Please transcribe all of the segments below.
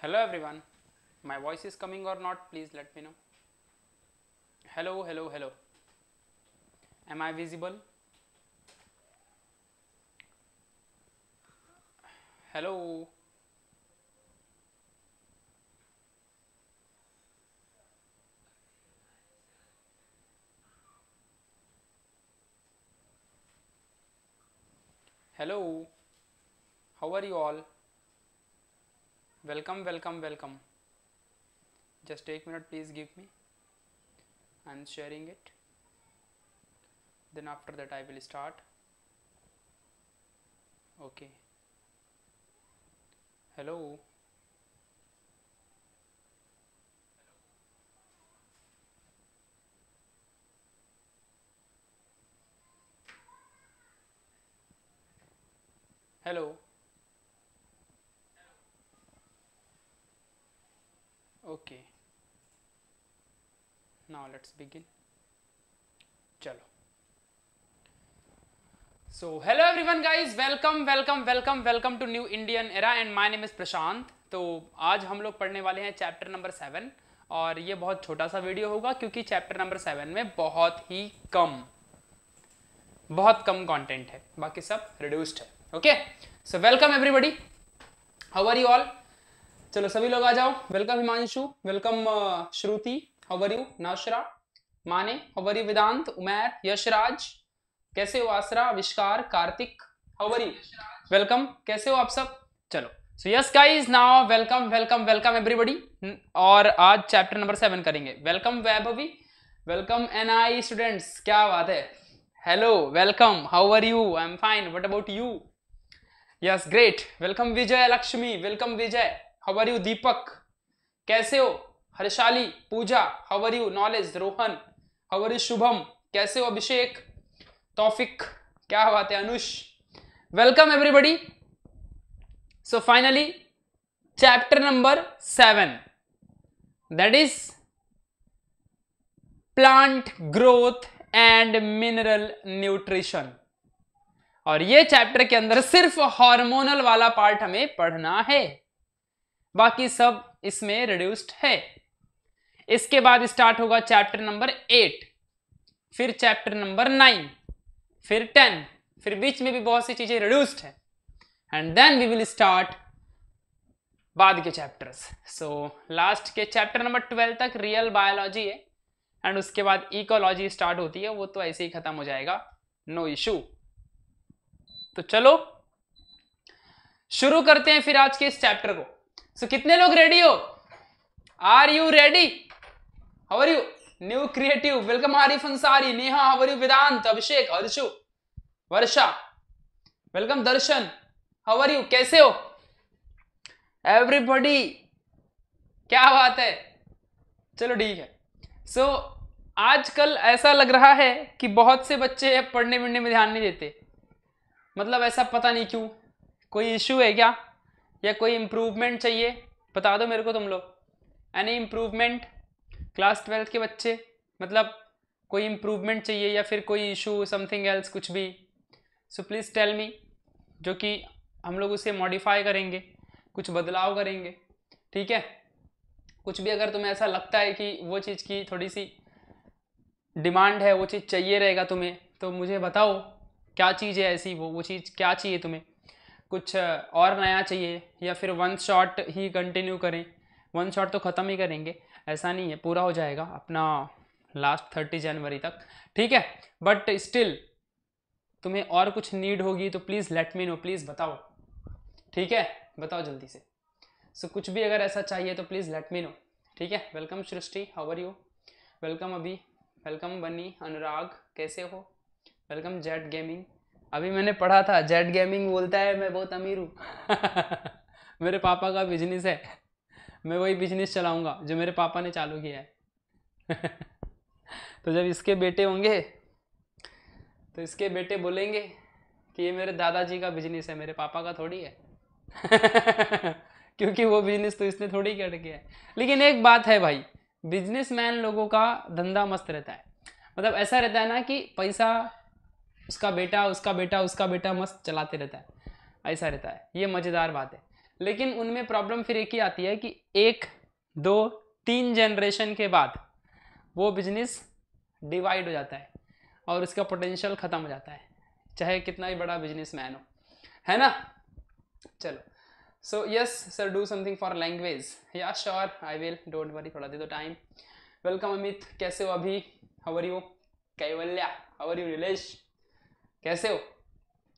Hello everyone, my voice is coming or not, please let me know. Hello, hello, hello. Am I visible? Hello. Hello, how are you all? welcome welcome welcome just take a minute please give me I am sharing it then after that I will start okay hello hello okay now let's begin चलो so hello everyone guys welcome welcome welcome welcome to new Indian era and my name is Prashant तो आज हम लोग पढ़ने वाले हैं chapter number seven और ये बहुत छोटा सा वीडियो होगा क्योंकि चैप्टर नंबर सेवन में बहुत ही कम बहुत कम कंटेंट है बाकी सब रिड्यूस्ड है okay so welcome everybody how are you all चलो सभी लोग आ जाओ welcome Himanshu welcome uh, Shruti how are you Nashra माने हवर यू वेदांत उमैर यशराज कैसे हो आसरा आविष्कार कार्तिक हवर यू वेलकम कैसे हो आप सब चलो so yes guys now welcome welcome welcome everybody और आज चैप्टर नंबर सेवन करेंगे वेलकम वैभवी वेलकम एन आई स्टूडेंट्स क्या बात है hello welcome how are you I am fine what about you yes great welcome Vijay Lakshmi welcome Vijay how are you Deepak कैसे हो Harshali Pooja how are you knowledge Rohan how are you Shubham कैसे हो अभिषेक तौफिक क्या बात है Anush welcome everybody so finally chapter number seven that is plant growth and mineral nutrition और ये chapter के अंदर सिर्फ हार्मोनल वाला पार्ट हमें पढ़ना है बाकी सब इसमें रिड्यूस्ड है इसके बाद स्टार्ट होगा चैप्टर नंबर एट फिर चैप्टर नंबर नाइन फिर टेन फिर बीच में भी बहुत सी चीज़ें रिड्यूस्ड है and then we will start बाद के चैप्टर्स सो लास्ट के चैप्टर नंबर ट्वेल्व तक रियल बायोलॉजी है एंड उसके बाद इकोलॉजी स्टार्ट होती है वो तो ऐसे ही ख़त्म हो जाएगा नो no इशू तो चलो शुरू करते हैं फिर आज के इस चैप्टर को सो so, कितने लोग रेडी हो are you ready how are are you new creative welcome Arif Ansari Neha how are you Vedant Abhishek Arshu Varsha welcome Darshan how are are you कैसे हो एवरीबॉडी क्या बात है चलो ठीक है सो so, आजकल ऐसा लग रहा है कि बहुत से बच्चे पढ़ने वढ़ने में ध्यान नहीं देते मतलब ऐसा पता नहीं क्यों कोई इशू है क्या या कोई इम्प्रूवमेंट चाहिए बता दो मेरे को तुम लोग एनी इम्प्रूवमेंट क्लास ट्वेल्थ के बच्चे मतलब कोई इम्प्रूवमेंट चाहिए या फिर कोई इशू समथिंग एल्स कुछ भी सो प्लीज़ टेल मी जो कि हम लोग उसे मॉडिफाई करेंगे कुछ बदलाव करेंगे ठीक है कुछ भी अगर तुम्हें ऐसा लगता है कि वो चीज़ की थोड़ी सी डिमांड है वो चीज़ चाहिए रहेगा तुम्हें तो मुझे बताओ क्या चीज़ है ऐसी वो वो चीज़ क्या चाहिए तुम्हें कुछ और नया चाहिए या फिर वन शॉट ही कंटिन्यू करें वन शॉट तो ख़त्म ही करेंगे ऐसा नहीं है पूरा हो जाएगा अपना लास्ट थर्टी जनवरी तक ठीक है बट स्टिल तुम्हें और कुछ नीड होगी तो please let me know please बताओ ठीक है बताओ जल्दी से सो so, कुछ भी अगर ऐसा चाहिए तो प्लीज़ लेट मी नो ठीक है welcome Srishti how are you welcome Abhi welcome Bani Anurag कैसे हो वेलकम जेट गेमिंग अभी मैंने पढ़ा था जेड गेमिंग बोलता है मैं बहुत अमीर हूँ मेरे पापा का बिजनेस है मैं वही बिजनेस चलाऊँगा जो मेरे पापा ने चालू किया है तो जब इसके बेटे होंगे तो इसके बेटे बोलेंगे कि ये मेरे दादाजी का बिजनेस है मेरे पापा का थोड़ी है क्योंकि वो बिजनेस तो इसने थोड़ी कर किया है लेकिन एक बात है भाई बिजनेसमैन लोगों का धंधा मस्त रहता है मतलब ऐसा रहता है ना कि पैसा उसका बेटा उसका बेटा उसका बेटा मस्त चलाते रहता है ऐसा रहता है ये मज़ेदार बात है लेकिन उनमें प्रॉब्लम फिर एक ही आती है कि एक दो तीन जनरेशन के बाद वो बिजनेस डिवाइड हो जाता है और उसका पोटेंशियल ख़त्म हो जाता है चाहे कितना ही बड़ा बिजनेस मैन हो है ना चलो so yes sir do something for language या sure I will don't worry थोड़ा दे दो टाइम वेलकम अमित कैसे हो अभी how are you Kaivalya how are you Nilesh कैसे हो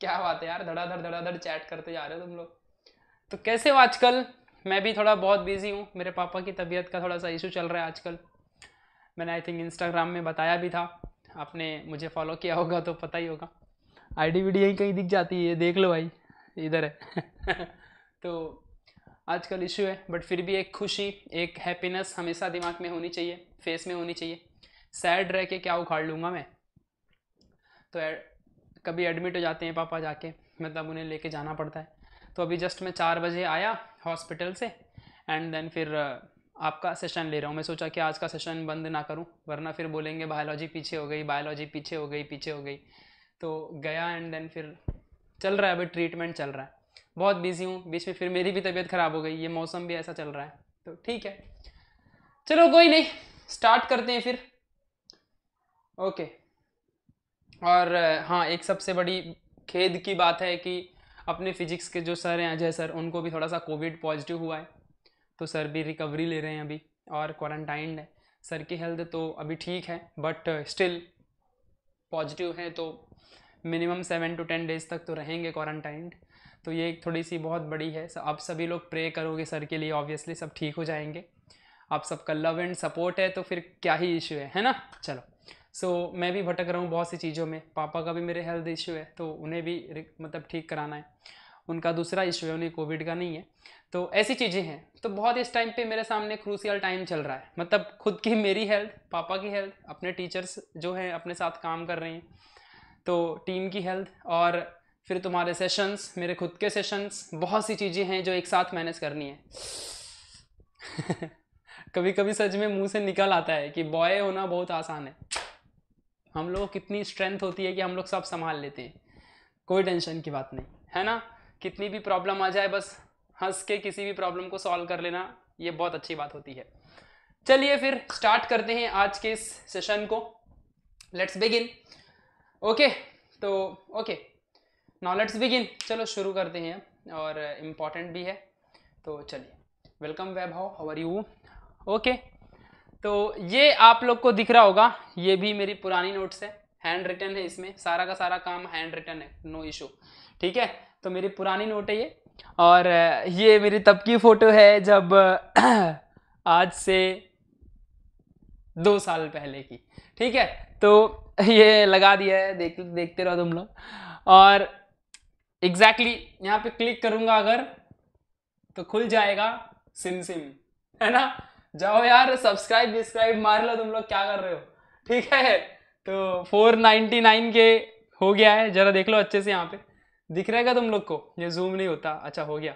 क्या बात है यार धड़ाधड़ धड़ाधड़ चैट करते जा रहे हो तुम लोग तो कैसे हो आजकल मैं भी थोड़ा बहुत बिजी हूँ मेरे पापा की तबीयत का थोड़ा सा इशू चल रहा है आजकल मैंने आई थिंक इंस्टाग्राम में बताया भी था आपने मुझे फॉलो किया होगा तो पता ही होगा आई डी वीडियो कहीं दिख जाती है देख लो भाई इधर है तो आजकल इशू है बट फिर भी एक खुशी एक हैप्पीनेस हमेशा दिमाग में होनी चाहिए फेस में होनी चाहिए सैड रह के क्या उखाड़ लूँगा मैं तो कभी एडमिट हो जाते हैं पापा जाके मतलब उन्हें लेके जाना पड़ता है तो अभी जस्ट मैं चार बजे आया हॉस्पिटल से एंड देन फिर uh, आपका सेशन ले रहा हूँ मैं सोचा कि आज का सेशन बंद ना करूँ वरना फिर बोलेंगे बायोलॉजी पीछे हो गई बायोलॉजी पीछे हो गई पीछे हो गई तो गया एंड देन फिर चल रहा है अभी ट्रीटमेंट चल रहा है बहुत बिजी हूँ बीच में फिर मेरी भी तबीयत ख़राब हो गई ये मौसम भी ऐसा चल रहा है तो ठीक है चलो कोई नहीं स्टार्ट करते हैं फिर ओके और हाँ एक सबसे बड़ी खेद की बात है कि अपने फिजिक्स के जो सर हैं अजय सर उनको भी थोड़ा सा कोविड पॉजिटिव हुआ है तो सर भी रिकवरी ले रहे हैं अभी और क्वारंटाइंड है सर की हेल्थ तो अभी ठीक है बट स्टिल पॉजिटिव है तो minimum seven to ten days तक तो रहेंगे क्वारंटाइंड तो ये एक थोड़ी सी बहुत बड़ी है आप सभी लोग प्रे करोगे सर के लिए ऑब्वियसली सब ठीक हो जाएंगे आप सबका लव एंड सपोर्ट है तो फिर क्या ही इश्यू है है ना चलो सो so, मैं भी भटक रहा हूँ बहुत सी चीज़ों में पापा का भी मेरे हेल्थ इशू है तो उन्हें भी मतलब ठीक कराना है उनका दूसरा इशू है उन्हें कोविड का नहीं है तो ऐसी चीज़ें हैं तो बहुत इस टाइम पे मेरे सामने क्रूसियल टाइम चल रहा है मतलब खुद की मेरी हेल्थ पापा की हेल्थ अपने टीचर्स जो हैं अपने साथ काम कर रहे हैं तो टीम की हेल्थ और फिर तुम्हारे सेशंस मेरे खुद के सेशंस बहुत सी चीज़ें हैं जो एक साथ मैनेज करनी है कभी कभी सच में मुंह से निकल आता है कि बॉय होना बहुत आसान है हम लोग कितनी स्ट्रेंथ होती है कि हम लोग सब संभाल लेते हैं कोई टेंशन की बात नहीं है ना कितनी भी प्रॉब्लम आ जाए बस हंस के किसी भी प्रॉब्लम को सॉल्व कर लेना ये बहुत अच्छी बात होती है चलिए फिर स्टार्ट करते हैं आज के इस सेशन को लेट्स बिगिन ओके तो ओके नाउ लेट्स बिगिन चलो शुरू करते हैं और इम्पॉर्टेंट भी है तो चलिए welcome Vaibhav how are you okay तो ये आप लोग को दिख रहा होगा ये भी मेरी पुरानी नोट्स है हैंड रिटर्न है इसमें सारा का सारा काम हैंड रिटर्न है नो इशू ठीक है तो मेरी पुरानी नोट है ये और ये मेरी तब की फ़ोटो है जब आज से दो साल पहले की ठीक है तो ये लगा दिया है देख देखते रहो तुम लोग और एग्जैक्टली exactly यहाँ पे क्लिक करूँगा अगर तो खुल जाएगा सिम सिम है ना जाओ यार सब्सक्राइब डिस्क्राइब मार लो तुम लोग क्या कर रहे हो ठीक है तो 499 के हो गया है जरा देख लो अच्छे से यहाँ पे दिख रहेगा तुम लोग को ये जूम नहीं होता अच्छा हो गया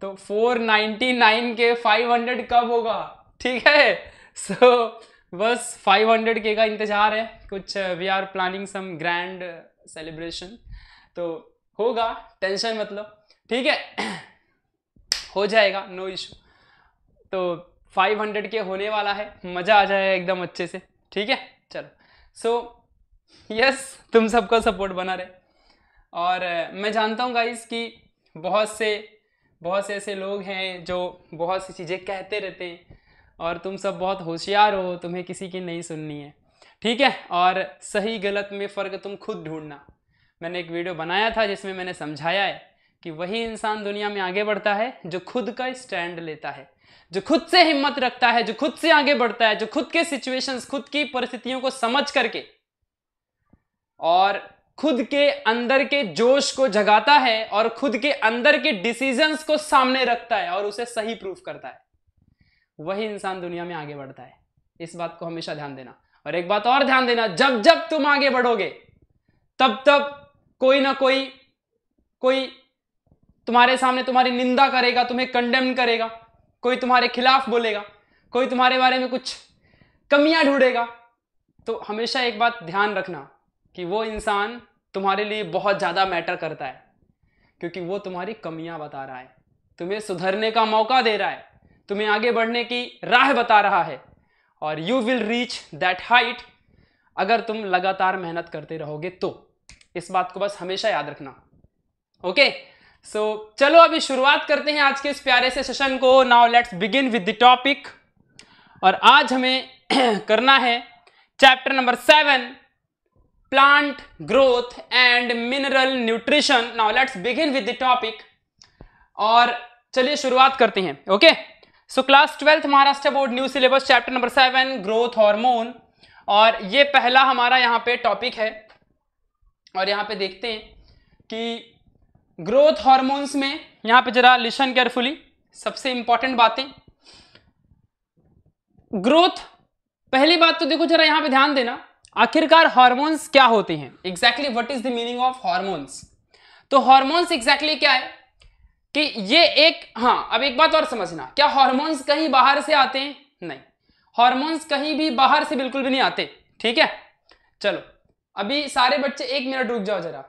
तो 499 के 500 कब होगा ठीक है सो so, बस 500 के का इंतज़ार है कुछ we are planning some grand celebration तो होगा टेंशन मतलब ठीक है हो जाएगा नो no इशू तो 500 के होने वाला है मज़ा आ जाएगा एकदम अच्छे से ठीक है चलो सो so, यस yes, तुम सबका सपोर्ट बना रहे और मैं जानता हूँ गाइस कि बहुत से बहुत से ऐसे लोग हैं जो बहुत सी चीज़ें कहते रहते हैं और तुम सब बहुत होशियार हो तुम्हें किसी की नहीं सुननी है ठीक है और सही गलत में फ़र्क तुम खुद ढूंढना मैंने एक वीडियो बनाया था जिसमें मैंने समझाया है कि वही इंसान दुनिया में आगे बढ़ता है जो खुद का स्टैंड लेता है जो खुद से हिम्मत रखता है जो खुद से आगे बढ़ता है जो खुद के सिचुएशंस खुद की परिस्थितियों को समझ करके और खुद के अंदर के जोश को जगाता है और खुद के अंदर के डिसीजंस को सामने रखता है और उसे सही प्रूफ करता है वही इंसान दुनिया में आगे बढ़ता है इस बात को हमेशा ध्यान देना और एक बात और ध्यान देना जब जब तुम आगे बढ़ोगे तब तब कोई ना कोई कोई तुम्हारे सामने तुम्हारी निंदा करेगा तुम्हें कंडेम करेगा कोई तुम्हारे खिलाफ बोलेगा कोई तुम्हारे बारे में कुछ कमियां ढूंढेगा तो हमेशा एक बात ध्यान रखना कि वो इंसान तुम्हारे लिए बहुत ज़्यादा मैटर करता है क्योंकि वो तुम्हारी कमियां बता रहा है तुम्हें सुधरने का मौका दे रहा है तुम्हें आगे बढ़ने की राह बता रहा है और you will reach that height अगर तुम लगातार मेहनत करते रहोगे तो इस बात को बस हमेशा याद रखना ओके okay? सो so, चलो अभी शुरुआत करते हैं आज के इस प्यारे से सेशन को now let's begin with the topic और आज हमें करना है chapter number seven plant growth and mineral nutrition now let's begin with the topic और चलिए शुरुआत करते हैं okay so class twelfth Maharashtra board new syllabus chapter number seven growth hormone और ये पहला हमारा यहाँ पे टॉपिक है और यहाँ पे देखते हैं कि ग्रोथ हॉर्मोन्स में यहां पे जरा लिशन केयरफुली सबसे इंपॉर्टेंट बातें ग्रोथ पहली बात तो देखो जरा यहां पे ध्यान देना आखिरकार हॉर्मोन्स क्या होते हैं exactly what is the meaning of hormones तो हॉर्मोन्स एग्जैक्टली क्या है कि ये एक हाँ अब एक बात और समझना क्या हॉर्मोन्स कहीं बाहर से आते हैं नहीं हॉर्मोन्स कहीं भी बाहर से बिल्कुल भी नहीं आते ठीक है चलो अभी सारे बच्चे एक मिनट रुक जाओ जरा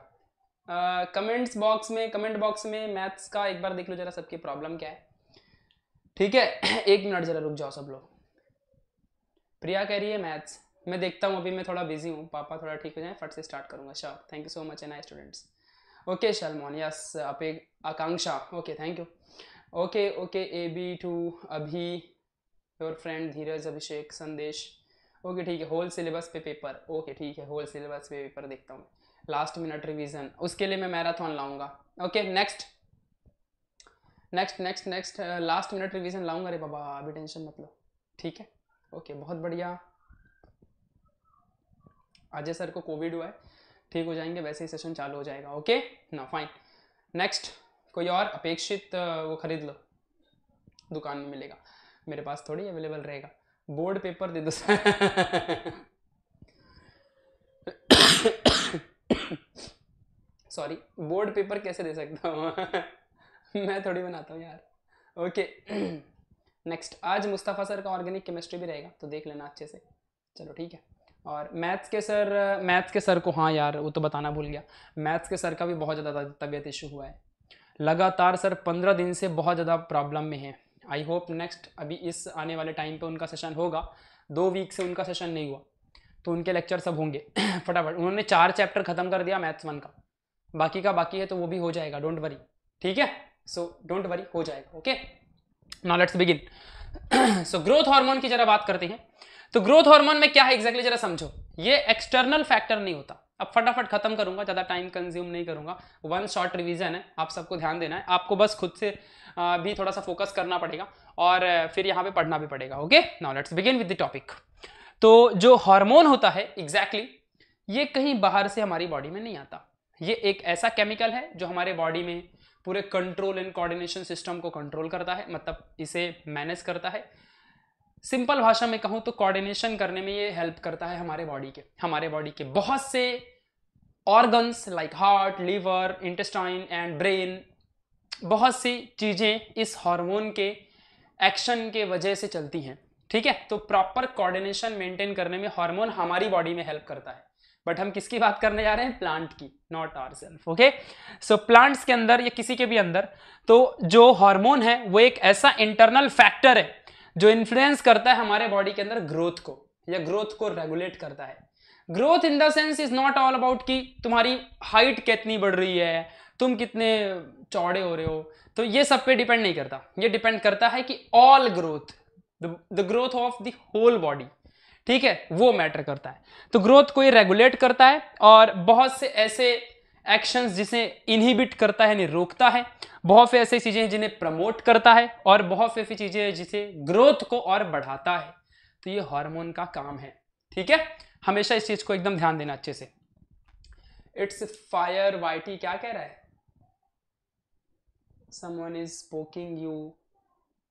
कमेंट्स बॉक्स में कमेंट बॉक्स में मैथ्स का एक बार देख लो जरा सबकी प्रॉब्लम क्या है ठीक है एक मिनट जरा रुक जाओ सब लोग प्रिया कह रही है मैथ्स मैं देखता हूँ अभी मैं थोड़ा बिजी हूँ पापा थोड़ा ठीक हो जाए फट से स्टार्ट करूंगा sure thank you so much एन आई स्टूडेंट्स ओके शलमोन यस आप एक Akanksha okay thank you okay okay A B two अभी your friend Dheeraj Abhishek Sandesh okay ठीक है होल सिलेबस पे पेपर ओके ठीक है होल सिलेबस पे पेपर देखता हूँ लास्ट मिनट रिवीजन उसके लिए मैं मैराथन लाऊंगा okay next next next next last minute revision लाऊंगा रे बाबा अभी टेंशन मत लो ठीक है ओके बहुत बढ़िया अजय सर को कोविड हुआ है ठीक हो जाएंगे वैसे ही सेशन चालू हो जाएगा ओके ना फाइन नेक्स्ट कोई और अपेक्षित वो खरीद लो दुकान में मिलेगा मेरे पास थोड़ी अवेलेबल रहेगा बोर्ड पेपर दे दो सॉरी बोर्ड पेपर कैसे दे सकता हूँ मैं थोड़ी बनाता हूँ यार ओके नेक्स्ट आज मुस्तफ़ा सर का ऑर्गेनिक केमिस्ट्री भी रहेगा तो देख लेना अच्छे से चलो ठीक है और मैथ्स के सर मैथ्स के सर को हाँ यार वो तो बताना भूल गया मैथ्स के सर का भी बहुत ज़्यादा तबीयत इशू हुआ है लगातार सर पंद्रह दिन से बहुत ज़्यादा प्रॉब्लम में है आई होप नेक्स्ट अभी इस आने वाले टाइम पे उनका सेशन होगा दो वीक से उनका सेशन नहीं हुआ तो उनके लेक्चर सब होंगे फटाफट उन्होंने चार चैप्टर ख़त्म कर दिया मैथ्स वन का बाकी का बाकी है तो वो भी हो जाएगा डोंट वरी ठीक है सो डोंट वरी हो जाएगा okay now let's begin so growth hormone की जरा बात करते हैं तो ग्रोथ हार्मोन में क्या है एग्जैक्टली exactly जरा समझो ये एक्सटर्नल फैक्टर नहीं होता अब फटाफट खत्म करूंगा ज़्यादा टाइम कंज्यूम नहीं करूंगा वन शॉर्ट रिवीजन है आप सबको ध्यान देना है आपको बस खुद से भी थोड़ा सा फोकस करना पड़ेगा और फिर यहाँ पे पढ़ना भी पड़ेगा okay now let's begin with the topic तो जो हार्मोन होता है एग्जैक्टली exactly, ये कहीं बाहर से हमारी बॉडी में नहीं आता ये एक ऐसा केमिकल है जो हमारे बॉडी में पूरे कंट्रोल एंड कोऑर्डिनेशन सिस्टम को कंट्रोल करता है मतलब इसे मैनेज करता है सिंपल भाषा में कहूँ तो कोऑर्डिनेशन करने में ये हेल्प करता है हमारे बॉडी के हमारे बॉडी के बहुत से organs like heart liver intestine and brain बहुत सी चीज़ें इस हार्मोन के एक्शन के वजह से चलती हैं ठीक है तो प्रॉपर कोऑर्डिनेशन मेंटेन करने में हार्मोन हमारी बॉडी में हेल्प करता है बट हम किसकी बात करने जा रहे हैं प्लांट की not are self okay so plants के अंदर या किसी के भी अंदर तो जो हार्मोन है वो एक ऐसा इंटरनल फैक्टर है जो इन्फ्लुएंस करता है हमारे बॉडी के अंदर ग्रोथ को या ग्रोथ को रेगुलेट करता है growth in the sense is not all about कि तुम्हारी हाइट कितनी बढ़ रही है तुम कितने चौड़े हो रहे हो तो ये सब पे डिपेंड नहीं करता ये डिपेंड करता है कि all growth the growth of the whole body ठीक है वो मैटर करता है तो ग्रोथ को ये रेगुलेट करता है और बहुत से ऐसे एक्शंस जिसे इनहिबिट करता है यानी रोकता है बहुत से ऐसी चीज़ें जिन्हें प्रमोट करता है और बहुत से ऐसी चीज़ें जिसे ग्रोथ को और बढ़ाता है तो ये हार्मोन का काम है ठीक है हमेशा इस चीज़ को एकदम ध्यान देना अच्छे से इट्स फायर वाइटी क्या कह रहा है someone is speaking you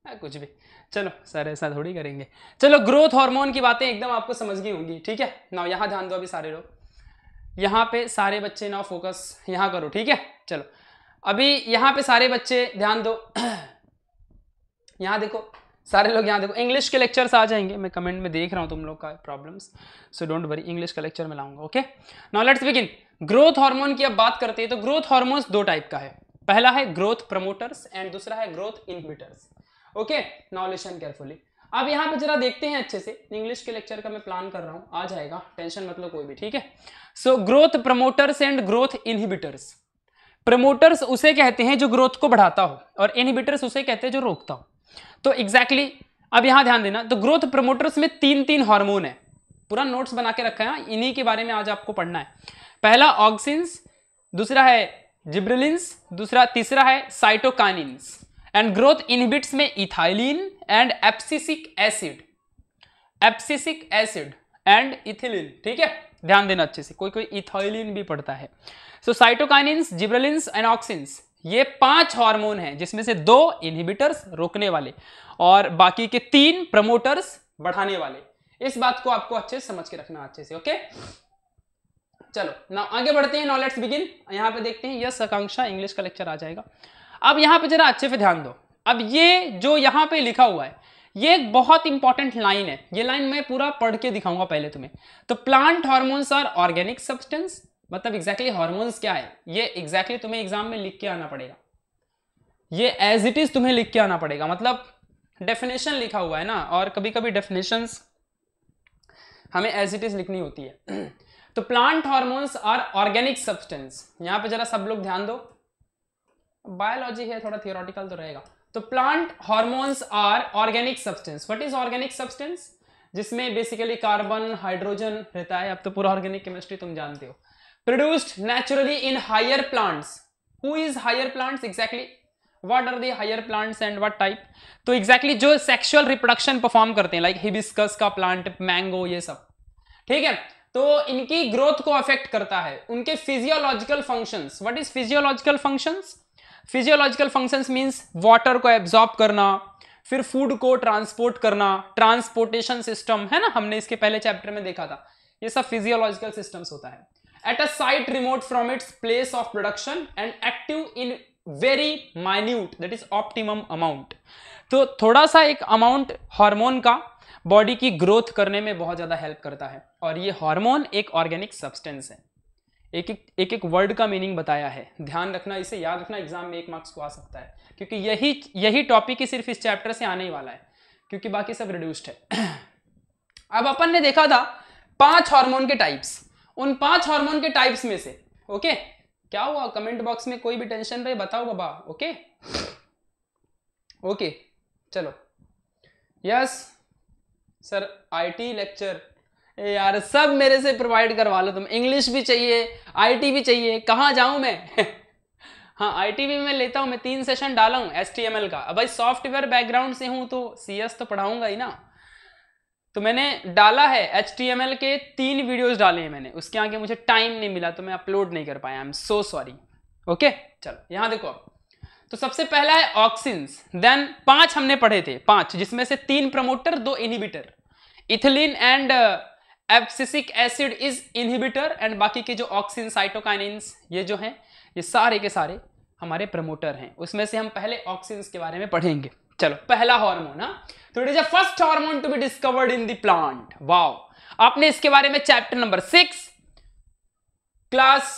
ah, हाँ, कुछ भी चलो सर ऐसा थोड़ी करेंगे चलो ग्रोथ हार्मोन की बातें एकदम आपको समझ गई होंगी ठीक है ना यहाँ ध्यान दो अभी सारे लोग यहाँ पे सारे बच्चे ना फोकस यहाँ करो ठीक है चलो अभी यहाँ पे सारे बच्चे ध्यान दो यहाँ देखो सारे लोग यहाँ देखो इंग्लिश के लेक्चर्स आ जाएंगे मैं कमेंट में देख रहा हूँ तुम लोग का problems so don't worry English का लेक्चर में लाऊंगा okay now let's begin growth hormone की अब बात करते हैं तो ग्रोथ हार्मोन्स दो टाइप का है पहला है ग्रोथ प्रमोटर्स एंड दूसरा है growth inhibitors okay now listen carefully अब यहाँ पे जरा देखते हैं अच्छे से इंग्लिश के लेक्चर का मैं प्लान कर रहा हूँ आ जाएगा टेंशन मतलब कोई भी ठीक है so growth promoters and growth inhibitors promoters उसे कहते हैं जो ग्रोथ को बढ़ाता हो और इनहिबिटर्स उसे कहते हैं जो रोकता हो तो एग्जैक्टली exactly, अब यहाँ ध्यान देना तो ग्रोथ प्रमोटर्स में तीन तीन हॉर्मोन है पूरा नोट्स बना के रखा है इन्हीं के बारे में आज आपको पढ़ना है पहला ऑक्सिन्स दूसरा है जिब्रिलिन्स दूसरा तीसरा है साइटोकानिन्स एंड ग्रोथ इनहिबिट्स में ethylene and abscisic acid abscisic acid and ethylene ठीक है ध्यान देना अच्छे से कोई कोई इथाइलिन भी पड़ता है so cytokinins gibberellins and auxins ये पांच हार्मोन हैं जिसमें से दो इनहिबिटर्स रोकने वाले और बाकी के तीन प्रमोटर्स बढ़ाने वाले इस बात को आपको अच्छे से समझ के रखना अच्छे से ओके चलो ना आगे बढ़ते हैं नॉलेट्स बिगिन यहां पे देखते हैं यस आकांक्षा इंग्लिश का लेक्चर आ जाएगा अब यहां पे जरा अच्छे से ध्यान दो अब ये जो यहां पे लिखा हुआ है ये एक बहुत इंपॉर्टेंट लाइन है ये लाइन मैं पूरा पढ़ के दिखाऊंगा पहले तुम्हें तो plant hormones are organic substance मतलब एग्जैक्टली exactly हार्मोन्स क्या है ये एग्जैक्टली exactly तुम्हें एग्जाम में लिख के आना पड़ेगा ये एज इट इज तुम्हें लिख के आना पड़ेगा मतलब डेफिनेशन लिखा हुआ है ना और कभी कभी डेफिनेशन हमें एज इट इज लिखनी होती है तो plant hormones are organic substance यहाँ पे जरा सब लोग ध्यान दो बायोलॉजी है थोड़ा थियोरटिकल तो रहेगा तो plant hormones are organic substance what is organic substance जिसमें बेसिकली कार्बन हाइड्रोजन रहता है अब तो पूरा ऑर्गेनिक केमिस्ट्री तुम जानते हो produced naturally in higher plants who is higher plants exactly what are the higher plants and what type तो एग्जैक्टली exactly जो सेक्शुअल रिप्रोडक्शन परफॉर्म करते हैं लाइक like हिबिस्कस का प्लांट मैंगो ये सब ठीक है तो इनकी ग्रोथ को अफेक्ट करता है उनके physiological functions what is physiological functions physiological functions means water को एब्जॉर्ब करना फिर फूड को ट्रांसपोर्ट करना ट्रांसपोर्टेशन सिस्टम है ना हमने इसके पहले चैप्टर में देखा था ये सब फिजियोलॉजिकल सिस्टम्स होता है at a site remote from its place of production and active in very minute that is optimum amount तो थोड़ा सा एक अमाउंट हार्मोन का बॉडी की ग्रोथ करने में बहुत ज़्यादा हेल्प करता है और ये हार्मोन एक ऑर्गेनिक सब्सटेंस है एक एक एक एक वर्ड का मीनिंग बताया है ध्यान रखना इसे याद रखना एग्जाम में एक मार्क्स को आ सकता है क्योंकि यही यही टॉपिक ही सिर्फ इस चैप्टर से आने ही वाला है क्योंकि बाकी सब रिड्यूस्ड है अब अपन ने देखा था पांच हार्मोन के टाइप्स उन पांच हार्मोन के टाइप्स में से ओके क्या हुआ कमेंट बॉक्स में कोई भी टेंशन रहे बताओ बाबा ओके ओके चलो यस सर आई लेक्चर यार सब मेरे से प्रोवाइड करवा लो तुम इंग्लिश भी चाहिए आईटी भी चाहिए कहाँ जाऊँ मैं हाँ आईटी भी मैं लेता हूँ मैं तीन सेशन डाला हूँ एस टी एम एल का अब भाई सॉफ्टवेयर बैकग्राउंड से हूँ तो सी एस तो पढ़ाऊँगा ही ना तो मैंने डाला है एच टी एम एल के तीन वीडियोज़ डाले हैं मैंने उसके आगे मुझे टाइम नहीं मिला तो मैं अपलोड नहीं कर पाया I am so sorry okay चलो यहाँ देखो तो सबसे पहला है ऑक्सिन्स देन पांच हमने पढ़े थे पांच जिसमें से तीन प्रमोटर दो inhibitor ethylene and abscisic acid is inhibitor and बाकी के जो ऑक्सीन साइटोकाइनिन्स ये जो हैं ये सारे के सारे हमारे प्रमोटर हैं उसमें से हम पहले ऑक्सीन्स के बारे में पढ़ेंगे चलो पहला हार्मोन ना तो it is a first hormone to be discovered in the plant wow आपने इसके बारे में chapter number six class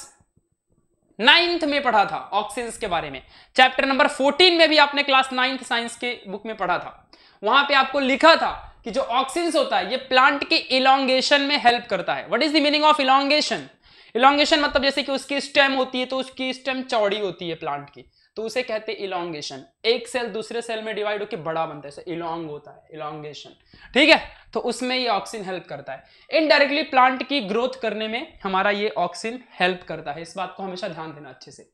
ninth में पढ़ा था ऑक्सीन्स के बारे में चैप्टर नंबर फोर्टीन में भी आपने क्लास नाइन्थ साइंस के बुक में पढ़ा था वहां पे आपको लिखा था कि जो ऑक्सीजन होता है ये प्लांट के इलांगेशन में हेल्प करता है what is the meaning of elongation elongation मतलब जैसे कि उसकी स्टेम होती है तो उसकी स्टेम चौड़ी होती है प्लांट की तो उसे कहते हैं इलांगेशन एक सेल दूसरे सेल में डिवाइड होकर बड़ा बनता है इलांग होता है इलांगेशन ठीक है तो उसमें ये ऑक्सीजन हेल्प करता है इनडायरेक्टली प्लांट की ग्रोथ करने में हमारा ये ऑक्सीजन हेल्प करता है इस बात को हमेशा ध्यान देना अच्छे से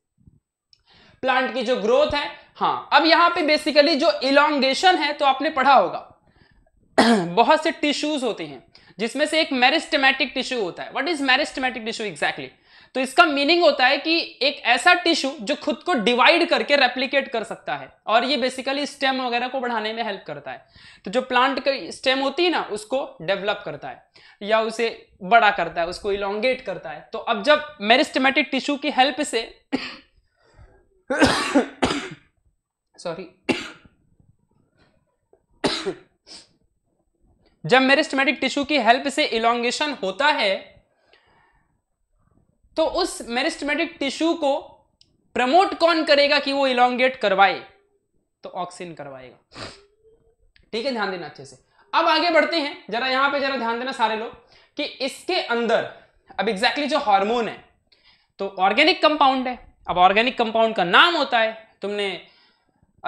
प्लांट की जो ग्रोथ है हाँ अब यहां पे बेसिकली जो इलांगेशन है तो आपने पढ़ा होगा बहुत से टिश्यूज होते हैं जिसमें से एक मेरिस्टमेटिक टिश्यू होता है what is meristematic tissue exactly तो इसका मीनिंग होता है कि एक ऐसा टिश्यू जो खुद को डिवाइड करके रेप्लीकेट कर सकता है और ये बेसिकली स्टेम वगैरह को बढ़ाने में हेल्प करता है तो जो प्लांट की स्टेम होती है ना उसको डेवलप करता है या उसे बड़ा करता है उसको इलोंगेट करता है तो अब जब मेरिस्टमेटिक टिश्यू की हेल्प से सॉरी जब मेरिस्टमेटिक टिश्यू की हेल्प से इलोंगेशन होता है तो उस मेरिस्टमेटिक टिश्यू को प्रमोट कौन करेगा कि वो इलोंगेट करवाए तो ऑक्सिन करवाएगा ठीक है ध्यान देना अच्छे से अब आगे बढ़ते हैं जरा यहां पे जरा ध्यान देना सारे लोग कि इसके अंदर अब एग्जैक्टली exactly जो हार्मोन है तो ऑर्गेनिक कंपाउंड है अब ऑर्गेनिक कंपाउंड का नाम होता है तुमने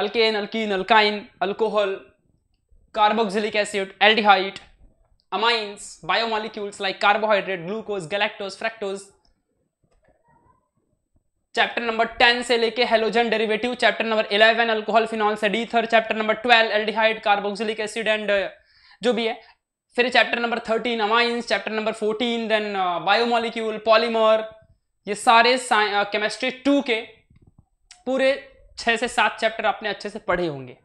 alkane alkene alkyne alcohol carboxylic acid aldehyde amines biomolecules like carbohydrate glucose galactose fructose. Chapter number ten से लेके halogen derivative chapter number eleven alcohol phenol से ether chapter number twelve aldehyde carboxylic acid and जो भी है फिर chapter number thirteen amines chapter number fourteen then biomolecule polymer ये सारे chemistry to uh, के पूरे छः से सात चैप्टर आपने अच्छे से पढ़े होंगे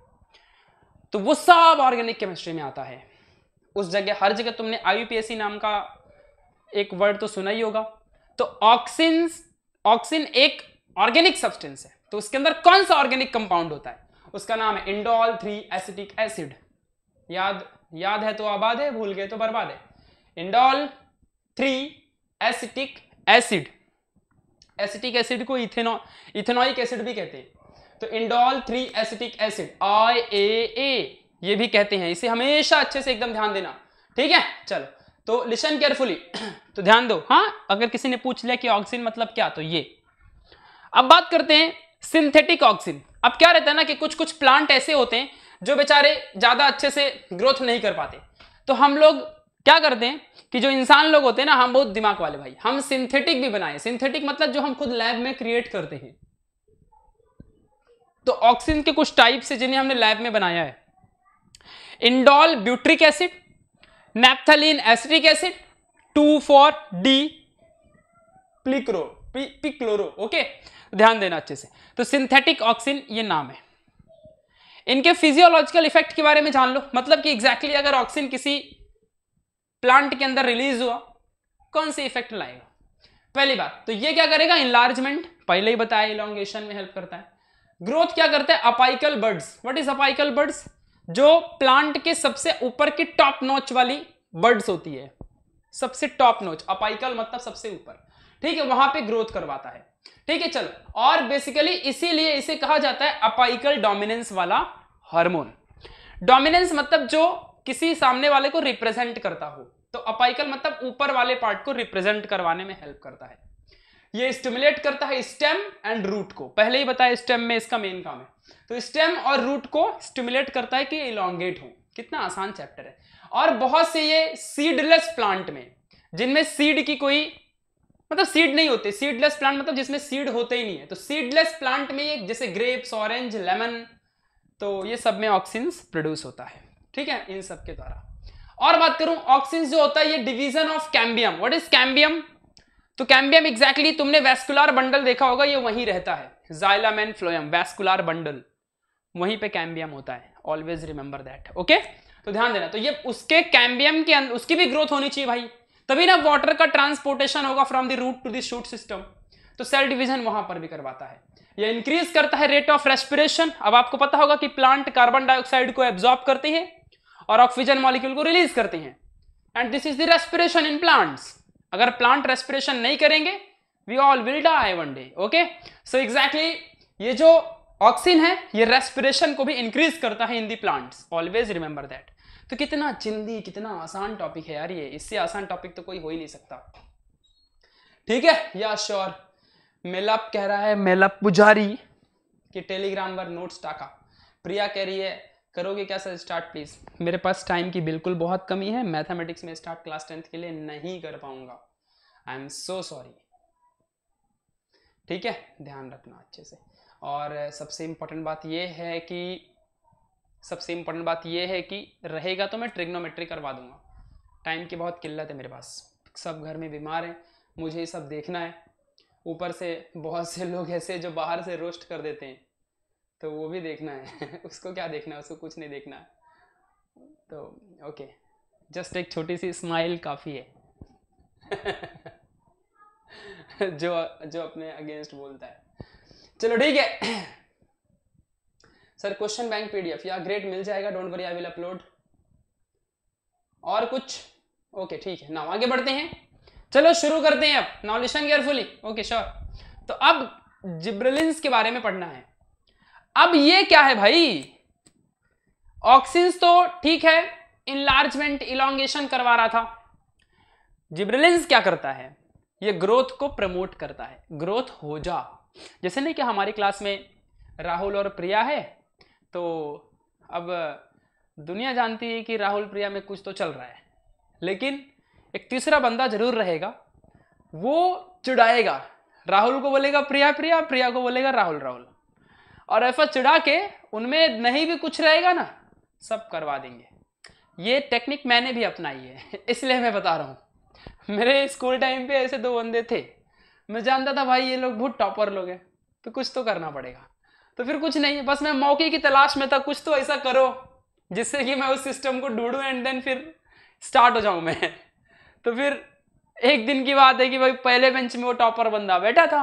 तो वो सब ऑर्गेनिक केमिस्ट्री में आता है उस जगह हर जगह तुमने आई नाम का एक वर्ड तो सुना ही होगा तो ऑक्सीन ऑक्सीन एक ऑर्गेनिक सब्सटेंस है तो उसके अंदर कौन सा ऑर्गेनिक कंपाउंड होता है उसका नाम है इंडोल थ्री एसिटिक एसिड याद याद है तो आबाद है भूल गए तो बर्बाद है indole three acetic acid acetic acid को इथेनो इथेनॉइक एसिड भी कहते हैं तो indole three acetic acid I A A ये भी कहते हैं इसे हमेशा अच्छे से एकदम ध्यान देना ठीक है चलो तो लिसन केयरफुली तो ध्यान दो हाँ अगर किसी ने पूछ लिया कि ऑक्सीजन मतलब क्या तो ये अब बात करते हैं सिंथेटिक ऑक्सीजन अब क्या रहता है ना कि कुछ कुछ प्लांट ऐसे होते हैं जो बेचारे ज़्यादा अच्छे से ग्रोथ नहीं कर पाते तो हम लोग क्या करते हैं कि जो इंसान लोग होते हैं ना हम बहुत दिमाग वाले भाई हम सिंथेटिक भी बनाए सिंथेटिक मतलब जो हम खुद लैब में क्रिएट करते हैं तो ऑक्सीजन के कुछ टाइप्स है जिन्हें हमने लैब में बनाया है indole butyric acid naphthalene acetic acid two four D प्लिक्रो पिक्लोरो ओके ध्यान देना अच्छे से तो सिंथेटिक ऑक्सीजन ये नाम है इनके फिजियोलॉजिकल इफेक्ट के बारे में जान लो मतलब कि एग्जैक्टली exactly अगर ऑक्सीजन किसी प्लांट के अंदर रिलीज हुआ कौन से इफेक्ट लाएगा पहली बात तो ये क्या करेगा इनलार्जमेंट पहले ही बताया इलांगेशन में हेल्प करता है ग्रोथ क्या करते हैं apical birds what is apical birds जो प्लांट के सबसे ऊपर की टॉप नोच वाली बर्ड्स होती है सबसे टॉप नोच अपाइकल मतलब सबसे ऊपर ठीक है वहां पे ग्रोथ करवाता है ठीक है चलो और बेसिकली इसीलिए इसे कहा जाता है अपाइकल डोमिनेंस वाला हार्मोन डोमिनेंस मतलब जो किसी सामने वाले को रिप्रेजेंट करता हो तो अपाइकल मतलब ऊपर वाले पार्ट को रिप्रेजेंट करवाने में हेल्प करता है ये स्टिमुलेट करता है स्टेम एंड रूट को पहले ही बताया स्टेम में इसका मेन काम है तो स्टेम और रूट को स्टिमुलेट करता है कि इलांगेट हो कितना आसान चैप्टर है और बहुत से ये सीडलेस प्लांट में जिनमें सीड की कोई मतलब सीड नहीं होते सीडलेस प्लांट मतलब जिसमें सीड होते ही नहीं है तो सीडलेस प्लांट में ये जैसे ग्रेप्स ऑरेंज लेमन तो ये सब में ऑक्सीजन प्रोड्यूस होता है ठीक है इन सब के द्वारा और बात करूं ऑक्सीजन जो होता है ये division of cambium what is cambium तो कैम्बियम एग्जैक्टली exactly, तुमने वेस्कुलर बंडल देखा होगा ये वहीं रहता है xylem and phloem vascular bundle वहीं पे कैम्बियम होता है ऑलवेज रिमेंबर दैट ओके तो ध्यान देना तो ये उसके कैम्बियम के अंदर उसकी भी ग्रोथ होनी चाहिए भाई तभी ना वाटर का ट्रांसपोर्टेशन होगा from the root to the shoot system तो सेल डिविजन वहां पर भी करवाता है यह इंक्रीज करता है रेट ऑफ रेस्पिरेशन अब आपको पता होगा कि प्लांट कार्बन डाइऑक्साइड को एब्जॉर्ब करते हैं और ऑक्सीजन मॉलिक्यूल को रिलीज करते हैं and this is the respiration in plants अगर प्लांट रेस्पिरेशन नहीं करेंगे we all will die one day okay so exactly ये जो ऑक्सीन है ये रेस्पिरेशन को भी इंक्रीज करता है in the plants always remember that तो कितना चिंदी कितना आसान टॉपिक है यार ये इससे आसान टॉपिक तो कोई हो ही नहीं सकता ठीक है या श्योर मेलप कह रहा है मेलप पुजारी कि टेलीग्राम पर नोट्स टाका प्रिया कह रही है करोगे क्या सर स्टार्ट प्लीज़ मेरे पास टाइम की बिल्कुल बहुत कमी है मैथमेटिक्स में स्टार्ट क्लास टेंथ के लिए नहीं कर पाऊंगा आई एम सो सॉरी ठीक है ध्यान रखना अच्छे से और सबसे इम्पोर्टेंट बात यह है कि सबसे इम्पोर्टेंट बात यह है कि रहेगा तो मैं ट्रिग्नोमेट्री करवा दूंगा टाइम की बहुत किल्लत है मेरे पास सब घर में बीमार हैं मुझे ये सब देखना है ऊपर से बहुत से लोग ऐसे जो बाहर से रोस्ट कर देते हैं तो वो भी देखना है उसको क्या देखना है उसको कुछ नहीं देखना तो, है तो ओके जस्ट एक छोटी सी स्माइल काफ़ी है जो जो अपने अगेंस्ट बोलता है चलो ठीक है सर क्वेश्चन बैंक पीडीएफ या ग्रेट मिल जाएगा don't worry I will upload और कुछ ओके ठीक है नाउ आगे बढ़ते हैं चलो शुरू करते हैं अब now listen carefully okay sure तो अब जिब्रलिंस के बारे में पढ़ना है अब ये क्या है भाई ऑक्सीज तो ठीक है इनलार्जमेंट इलांगेशन करवा रहा था जिब्रेलिन्स क्या करता है ये ग्रोथ को प्रमोट करता है ग्रोथ हो जा जैसे नहीं कि हमारी क्लास में राहुल और प्रिया है तो अब दुनिया जानती है कि राहुल प्रिया में कुछ तो चल रहा है लेकिन एक तीसरा बंदा जरूर रहेगा वो चुड़ाएगा राहुल को बोलेगा प्रिया प्रिया प्रिया को बोलेगा राहुल राहुल और ऐसा चिड़ा के उनमें नहीं भी कुछ रहेगा ना सब करवा देंगे ये टेक्निक मैंने भी अपनाई है इसलिए मैं बता रहा हूँ मेरे स्कूल टाइम पे ऐसे दो बंदे थे मैं जानता था भाई ये लोग बहुत टॉपर लोग हैं तो कुछ तो करना पड़ेगा तो फिर कुछ नहीं बस मैं मौके की तलाश में था कुछ तो ऐसा करो जिससे कि मैं उस सिस्टम को ढूंढूँ एंड देन फिर स्टार्ट हो जाऊँ मैं तो फिर एक दिन की बात है कि भाई पहले बेंच में वो टॉपर बंदा बैठा था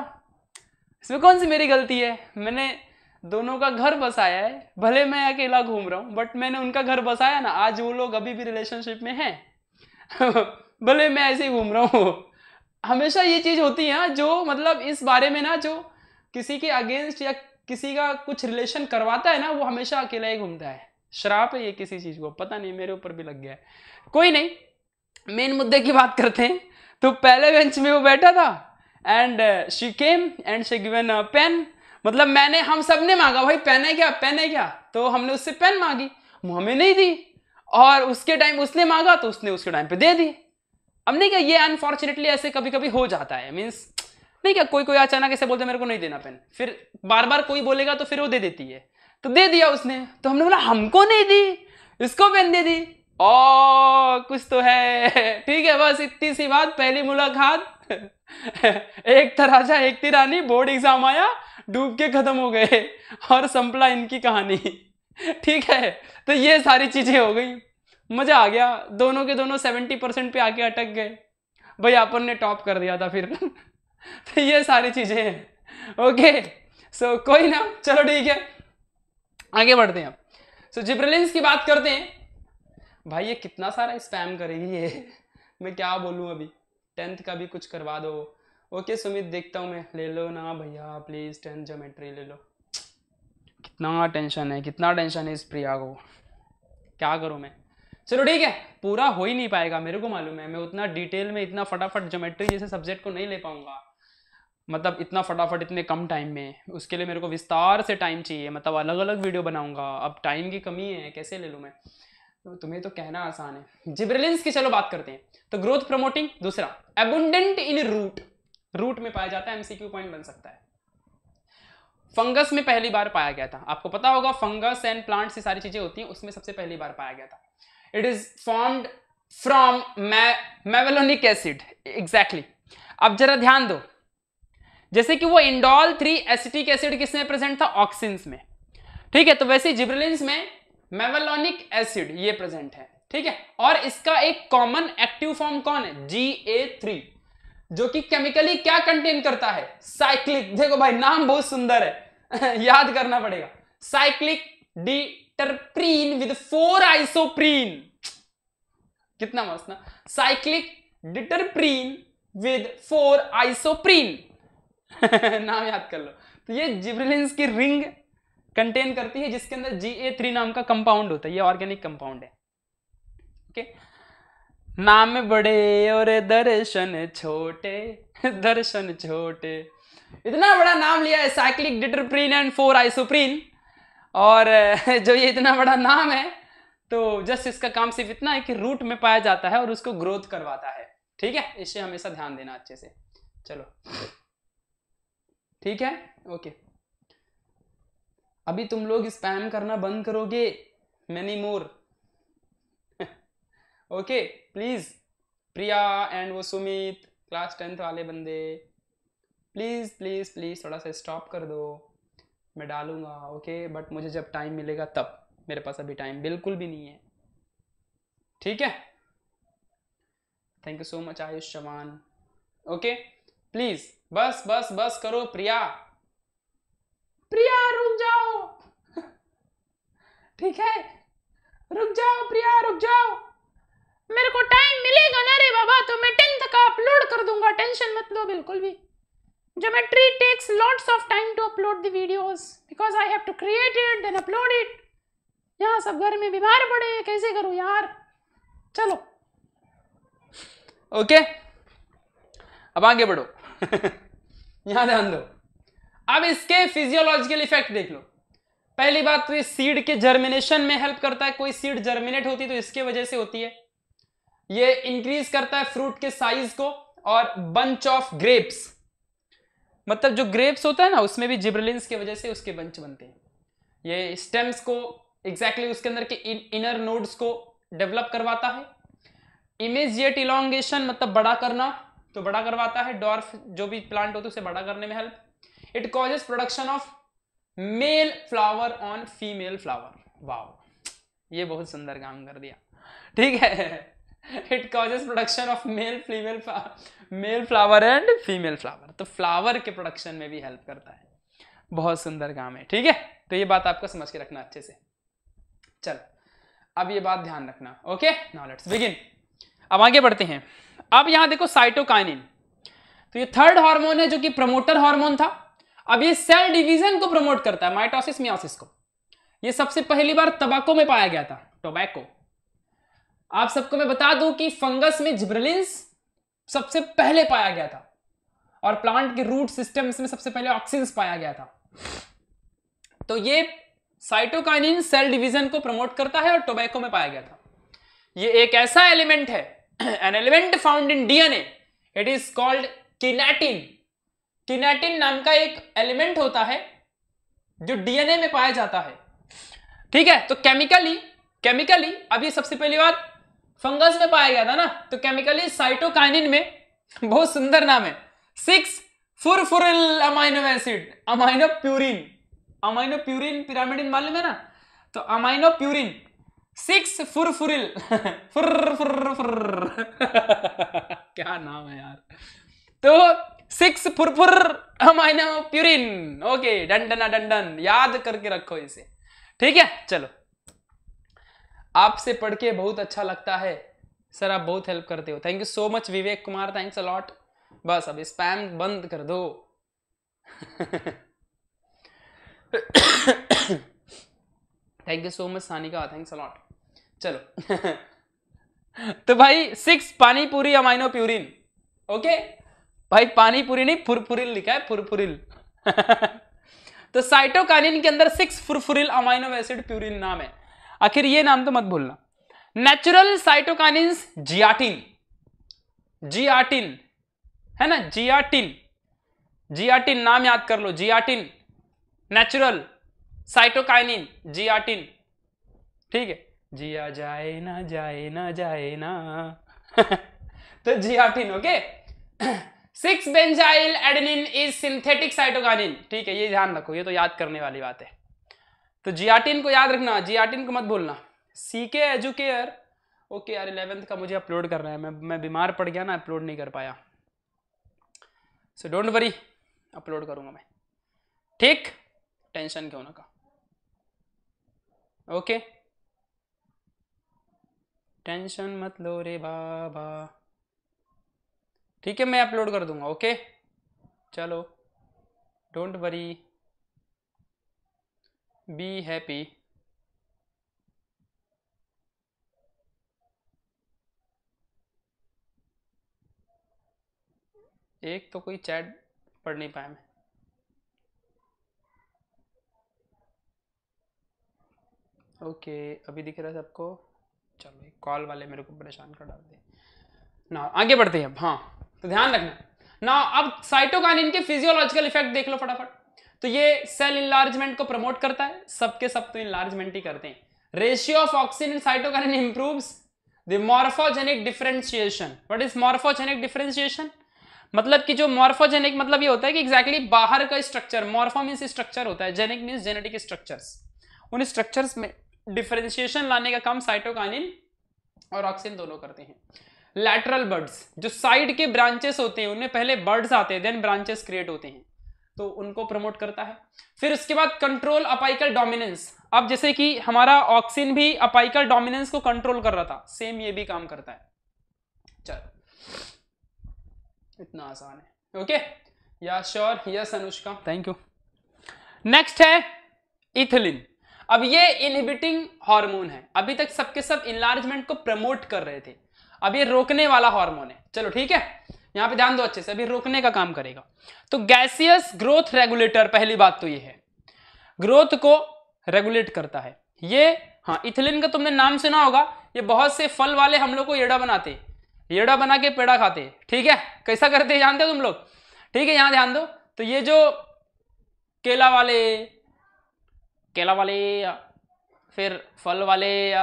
इसमें कौन सी मेरी गलती है मैंने दोनों का घर बसाया है भले मैं अकेला घूम रहा हूँ बट मैंने उनका घर बसाया ना आज वो लोग अभी भी रिलेशनशिप में हैं भले मैं ऐसे ही घूम रहा हूँ हमेशा ये चीज़ होती है जो मतलब इस बारे में ना जो किसी के अगेंस्ट या किसी का कुछ रिलेशन करवाता है ना वो हमेशा अकेला ही घूमता है श्राप है ये किसी चीज़ को पता नहीं मेरे ऊपर भी लग गया है कोई नहीं मेन मुद्दे की बात करते हैं तो पहले बेंच में वो बैठा था and she came and she given pen मतलब मैंने हम सब ने मांगा भाई पेन है क्या पेन है क्या तो हमने उससे पेन मांगी हमें नहीं दी और उसके टाइम उसने मांगा तो उसने उसके टाइम पे दे दी अब नहीं क्या ये अनफॉर्चुनेटली ऐसे कभी कभी हो जाता है मीन्स नहीं क्या कोई कोई अचानक ऐसे बोलते मेरे को नहीं देना पेन फिर बार बार कोई बोलेगा तो फिर वो दे देती है तो दे दिया उसने तो हमने बोला हमको नहीं दी इसको पेन दे दी ओ कुछ तो है ठीक है बस इतनी सी बात पहली मुलाकात एक तराजा एक तिरानी बोर्ड एग्जाम आया डूब के खत्म हो गए और संपला इनकी कहानी ठीक है तो ये सारी चीजें हो गई मजा आ गया दोनों के दोनों सेवेंटी परसेंट पे आके अटक गए भाई अपन ने टॉप कर दिया था फिर तो ये सारी चीजें हैं ओके सो so, कोई ना चलो ठीक है आगे बढ़ते हैं अब सो so, जिब्रेलिंस की बात करते हैं भाई ये कितना सारा स्पैम करेगी ये मैं क्या बोलूँ अभी टेंथ का भी कुछ करवा दो ओके सुमित देखता हूँ मैं ले लो ना भैया प्लीज़ टेन जोमेट्री ले लो कितना टेंशन है कितना टेंशन है इस प्रिया को क्या करूँ मैं चलो ठीक है पूरा हो ही नहीं पाएगा मेरे को मालूम है मैं उतना डिटेल में इतना फटाफट जोमेट्री जैसे सब्जेक्ट को नहीं ले पाऊंगा मतलब इतना फटाफट इतने कम टाइम में उसके लिए मेरे को विस्तार से टाइम चाहिए मतलब अलग अलग वीडियो बनाऊंगा अब टाइम की कमी है कैसे ले लूँ मैं तो तुम्हें तो कहना आसान है जिब्रिलियंस की चलो बात करते हैं तो ग्रोथ प्रमोटिंग दूसरा एबुंडेंट इन रूट रूट में पाया जाता है एमसीक्यू पॉइंट बन सकता है फंगस में पहली बार पाया गया था आपको पता होगा फंगस एंड प्लांट ये सारी चीजें होती हैं उसमें सबसे पहली बार पाया गया था it is formed from mevalonic acid exactly अब जरा ध्यान दो जैसे कि वो इंडोल थ्री एसिटिक एसिड किसमें प्रेजेंट था ऑक्सिन में ठीक है तो वैसे जिब्रिलिन्स में मेवेलोनिक एसिड ये प्रेजेंट है ठीक है और इसका एक कॉमन एक्टिव फॉर्म कौन है जी ए थ्री जो कि केमिकली क्या कंटेन करता है साइक्लिक देखो भाई नाम बहुत सुंदर है याद करना पड़ेगा cyclic diterpene with four isoprene कितना मस्त ना cyclic diterpene with four isoprene नाम याद कर लो तो ये जिब्रिलिन्स की रिंग कंटेन करती है जिसके अंदर जी ए थ्री नाम का कंपाउंड होता है ये ऑर्गेनिक कंपाउंड है ओके okay? नाम बड़े और दर्शन छोटे दर्शन छोटे इतना बड़ा नाम लिया है cyclic diterpene and four isoprene और जो ये इतना बड़ा नाम है तो जस्ट इसका काम सिर्फ इतना है कि रूट में पाया जाता है और उसको ग्रोथ करवाता है ठीक है इसे हमेशा ध्यान देना अच्छे से चलो ठीक है ओके अभी तुम लोग स्पैम करना बंद करोगे many more okay please Priya and वो सुमित क्लास टेंथ वाले बंदे प्लीज़ प्लीज़ प्लीज़ थोड़ा सा स्टॉप कर दो मैं डालूंगा ओके बट मुझे जब टाइम मिलेगा तब मेरे पास अभी टाइम बिल्कुल भी नहीं है ठीक है thank you so much Ayush Chauhan okay please बस बस बस करो प्रिया प्रिया रुक जाओ ठीक है रुक जाओ प्रिया रुक जाओ मेरे को टाइम मिलेगा ना रे बाबा तो मैं टेंथ का अपलोड कर दूंगा टेंशन मत लो बिल्कुल भी geometry takes lots of time to upload the videos because I have to create it then upload it यहाँ सब घर में बीमार पड़े कैसे करूँ यार चलो ओके okay. अब आगे बढ़ो यहाँ ध्यान दो अब इसके फिजियोलॉजिकल इफेक्ट देख लो पहली बात तो ये सीड के जर्मिनेशन में हेल्प करता है कोई सीड जर्मिनेट होती तो इसके वजह से होती है ये इंक्रीज करता है फ्रूट के साइज को और बंच ऑफ ग्रेप्स मतलब जो ग्रेप्स होता है ना उसमें भी जिब्रलिंस की वजह से उसके बंच बनते हैं ये स्टेम्स को एग्जैक्टली exactly उसके अंदर के इन, इनर नोड्स को डेवलप करवाता है इमेजिएट इलांगेशन मतलब बड़ा करना तो बड़ा करवाता है डॉर्फ जो भी प्लांट होता है उसे बड़ा करने में help it causes production of male flower on female flower वाह ये बहुत सुंदर काम कर दिया ठीक है it causes production of male female male flower and female flower तो फ्लावर के प्रोडक्शन में भी हेल्प करता है बहुत सुंदर काम है ठीक है तो ये बात आपको समझ के रखना अच्छे से चल अब ये बात ध्यान रखना ओके नाउ लेट्स बिगिन अब आगे बढ़ते हैं अब यहां देखो साइटोकाइनिन तो ये थर्ड हार्मोन है जो कि प्रमोटर हार्मोन था अब ये सेल डिवीजन को प्रमोट करता है माइटोसिस मियोसिस को ये सबसे पहली बार तबाको में पाया गया था टोबैको आप सबको मैं बता दूं कि फंगस में जिब्रेलिन्स सबसे पहले पाया गया था और प्लांट के रूट सिस्टम में सबसे पहले ऑक्सीजन पाया गया था तो ये साइटोकाइनिन सेल डिवीजन को प्रमोट करता है और टोबैको में पाया गया था ये एक ऐसा एलिमेंट है an element found in DNA it is called kinetin kinetin नाम का एक एलिमेंट होता है जो डीएनए में पाया जाता है ठीक है तो केमिकली केमिकली अब ये सबसे पहली बात फंगस में पाया गया था ना तो केमिकली साइटोकाइनिन में बहुत सुंदर नाम है six furfuryl amino acid amino purine amino purine pyrimidine मालूम है ना तो अमाइनो प्यूरिन सिक्स फुरफुरिल फुर फुर फुर क्या नाम है यार तो six furfuryl amino purine okay डंडन डंडन याद करके रखो इसे ठीक है चलो आपसे पढ़ के बहुत अच्छा लगता है सर आप बहुत हेल्प करते हो thank you so much Vivek Kumar thanks a lot बस अब स्पैम बंद कर दो thank you so much Sanika thanks a lot चलो तो भाई सिक्स पानी पूरी अमाइनो प्यूरिन ओके भाई पानी पूरी नहीं फुरफुरिल लिखा है फुरफुरिल तो साइटोकानिन के अंदर six furfuryl amino acid purine नाम है आखिर ये नाम तो मत भूलना नेचुरल साइटोकाइनिंस जियाटिन जियाटिन है ना जियाटिन जियाटिन नाम याद कर लो जियाटिन नेचुरल साइटोकाइनिन जियाटिन ठीक है जिया जाए ना जाए ना जाए ना तो zeatin okay six benzyl adenine is synthetic cytokinin ठीक है ये ध्यान रखो ये तो याद करने वाली बात है तो जियाटिन को याद रखना जियाटिन को मत भूलना सी के एजुकेयर ओके यार इलेवेंथ का मुझे अपलोड करना है मैं मैं बीमार पड़ गया ना अपलोड नहीं कर पाया सो डोंट वरी अपलोड करूंगा मैं ठीक टेंशन क्यों ना का ओके टेंशन मत लो रे बाबा ठीक है मैं अपलोड कर दूंगा ओके चलो डोंट वरी be happy एक तो कोई चैट पढ़ नहीं पाया मैं ओके okay, अभी दिख रहा है सबको चलो कॉल वाले मेरे को परेशान कर डाल दिए ना आगे बढ़ते हैं अब हाँ तो ध्यान रखना ना अब साइटोकानिन के फिजियोलॉजिकल इफेक्ट देख लो फटाफट तो ये सेल इनलार्जमेंट को प्रमोट करता है सबके सब तो इनलार्जमेंट ही करते हैं ratio of oxygen and cytokine improves the morphogenic differentiation what is morphogenic differentiation मतलब कि जो मॉर्फोजेनिक मतलब ये होता है कि एग्जैक्टली exactly बाहर का स्ट्रक्चर मॉर्फो मीन्स स्ट्रक्चर होता है जेनिक मीन्स जेनेटिक स्ट्रक्चर्स उन स्ट्रक्चर्स में डिफरेंशिएशन लाने का काम साइटोकाइनिन और ऑक्सीजन दोनों करते हैं लैटरल बर्ड्स जो साइड के ब्रांचेस होते हैं उनमें पहले बर्ड्स आते हैं देन ब्रांचेस क्रिएट होते हैं तो उनको प्रमोट करता है फिर उसके बाद कंट्रोल अपाइकल डोमिनेंस अब जैसे कि हमारा ऑक्सीन भी अपाइकल डोमिनेंस को कंट्रोल कर रहा था सेम ये भी काम करता है चलो इतना आसान है okay yeah sure yes Anushka thank you next है इथिलीन अब ये इनहिबिटिंग हार्मोन है अभी तक सबके सब इनलार्जमेंट को प्रमोट कर रहे थे अब ये रोकने वाला हार्मोन है चलो ठीक है यहां पे ध्यान दो अच्छे से अभी रोकने का काम करेगा तो गैसियस ग्रोथ रेगुलेटर पहली बात तो ये है ग्रोथ को रेगुलेट करता है ये हाँ इथिलिन का तुमने नाम सुना होगा ये बहुत से फल वाले हम लोग को येड़ा बनाते येड़ा बना के पेड़ा खाते ठीक है कैसा करते जानते हो तुम लोग ठीक है यहाँ ध्यान दो तो ये जो केला वाले केला वाले या फिर फल वाले या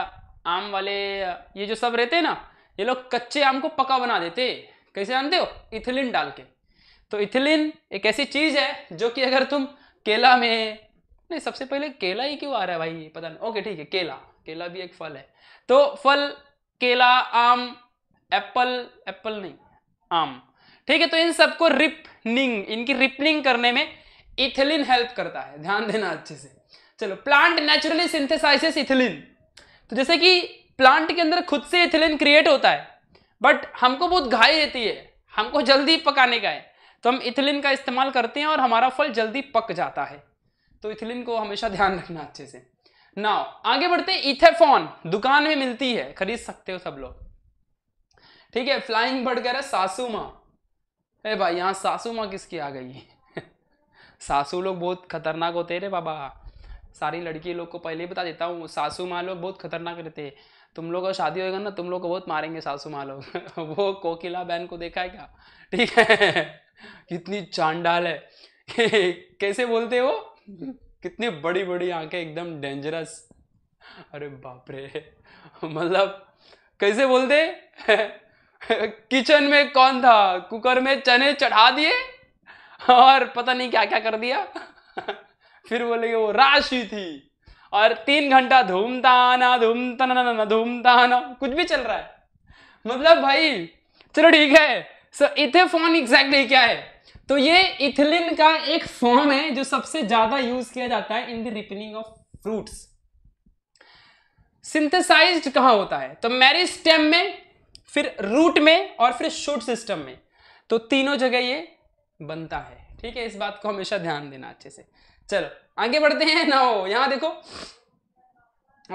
आम वाले या ये जो सब रहते हैं ना ये लोग कच्चे आम को पका बना देते कैसे जानते हो इथिलीन डाल के तो इथिलीन एक ऐसी चीज है जो कि अगर तुम केला में नहीं सबसे पहले केला ही क्यों आ रहा है भाई पता नहीं ओके ठीक है केला केला भी एक फल है तो फल केला आम एप्पल एप्पल नहीं आम ठीक है तो इन सबको रिपनिंग इनकी रिपनिंग करने में इथिलीन हेल्प करता है ध्यान देना अच्छे से चलो प्लांट नेचुरली सिंथेसाइजेस इथिलीन तो जैसे कि प्लांट के अंदर खुद से इथिलीन क्रिएट होता है बट हमको बहुत घाई रहती है हमको जल्दी पकाने का है तो हम इथिलिन का इस्तेमाल करते हैं और हमारा फल जल्दी पक जाता है तो इथिलिन को हमेशा ध्यान रखना अच्छे से ना आगे बढ़ते इथेफोन दुकान में मिलती है खरीद सकते हो सब लोग ठीक है फ्लाइंग बर्ड कह रहे सासू माँ अरे भाई यहाँ सासू माँ किसकी आ गई है सासू लोग बहुत खतरनाक होते रे बाबा सारी लड़की लोग को पहले ही बता देता हूँ सासू माँ लोग बहुत खतरनाक रहते हैं तुम लोग का शादी होएगा ना तुम लोग को बहुत मारेंगे सासू माँ लोग वो कोकिला बहन को देखा है क्या ठीक है कितनी चांडाल है कैसे बोलते हो कितनी बड़ी बड़ी आंखें एकदम डेंजरस अरे बाप रे मतलब कैसे बोलते किचन में कौन था कुकर में चने चढ़ा दिए और पता नहीं क्या क्या कर दिया फिर बोलेंगे वो राशि थी और तीन घंटा धूमताना धूमताना धूमताना कुछ भी चल रहा है मतलब भाई चलो ठीक है सो इथेफोन एग्जैक्टली क्या है तो ये इथिलिन का एक फॉर्म है जो सबसे ज्यादा यूज किया जाता है in the ripening of fruits synthesized कहां होता है तो मैरी स्टेम में फिर रूट में और फिर शूट सिस्टम में तो तीनों जगह ये बनता है ठीक है इस बात को हमेशा ध्यान देना अच्छे से चलो आगे बढ़ते हैं ना हो यहाँ देखो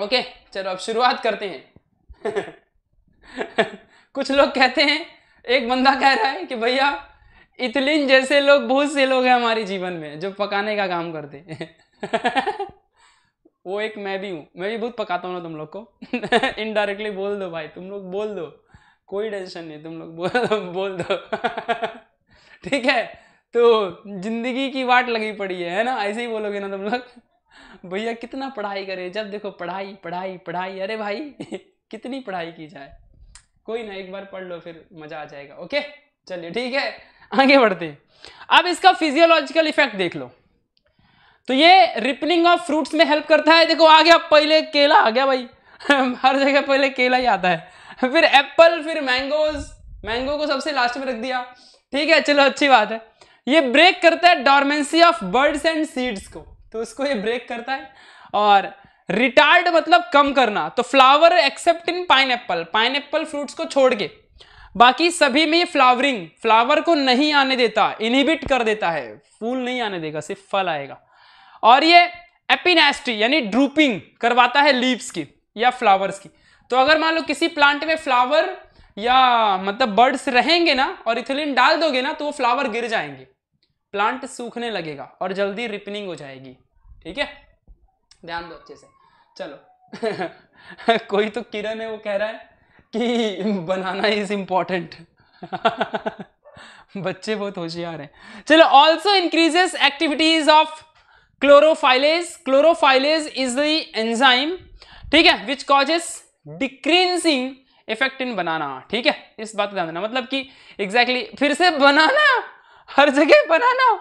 ओके चलो अब शुरुआत करते हैं कुछ लोग कहते हैं एक बंदा कह रहा है कि भैया इतलिन जैसे लोग बहुत से लोग हैं हमारे जीवन में जो पकाने का काम करते हैं वो एक मैं भी हूँ मैं भी बहुत पकाता हूँ ना तुम लोग को इनडायरेक्टली बोल दो भाई तुम लोग बोल दो कोई टेंशन नहीं तुम लोग बोल दो बोल दो ठीक है तो जिंदगी की वाट लगी पड़ी है है ना ऐसे ही बोलोगे ना तुम लोग भैया कितना पढ़ाई करें जब देखो पढ़ाई पढ़ाई पढ़ाई अरे भाई कितनी पढ़ाई की जाए कोई ना एक बार पढ़ लो फिर मज़ा आ जाएगा ओके चलिए ठीक है आगे बढ़ते अब इसका फिजियोलॉजिकल इफेक्ट देख लो तो ये रिपनिंग ऑफ फ्रूट्स में हेल्प करता है देखो आ गया पहले केला आ गया भाई हर जगह पहले केला ही आता है फिर एप्पल फिर मैंगोज मैंगो को सबसे लास्ट में रख दिया ठीक है चलो अच्छी बात है ये ब्रेक करता है dormancy of birds and seeds को तो उसको ये ब्रेक करता है और रिटार्ड मतलब कम करना तो flower except in pineapple pineapple fruits को छोड़ के बाकी सभी में फ्लावरिंग फ्लावर को नहीं आने देता इनहिबिट कर देता है फूल नहीं आने देगा सिर्फ फल आएगा और ये एपिनेस्ट्री यानी ड्रूपिंग करवाता है लीव्स की या फ्लावर्स की तो अगर मान लो किसी प्लांट में फ्लावर या मतलब बर्ड्स रहेंगे ना और इथिलीन डाल दोगे ना तो वो फ्लावर गिर जाएंगे प्लांट सूखने लगेगा और जल्दी रिपनिंग हो जाएगी ठीक है ध्यान दो अच्छे से चलो कोई तो किरण है वो कह रहा है कि बनाना इज इम्पॉर्टेंट बच्चे बहुत होशियार हैं चलो also increases activities of chlorophyllase chlorophyllase is the enzyme ठीक है which causes decreasing effect in banana ठीक है इस बात का ध्यान देना मतलब कि एग्जैक्टली exactly, फिर से बनाना हर जगह बनाना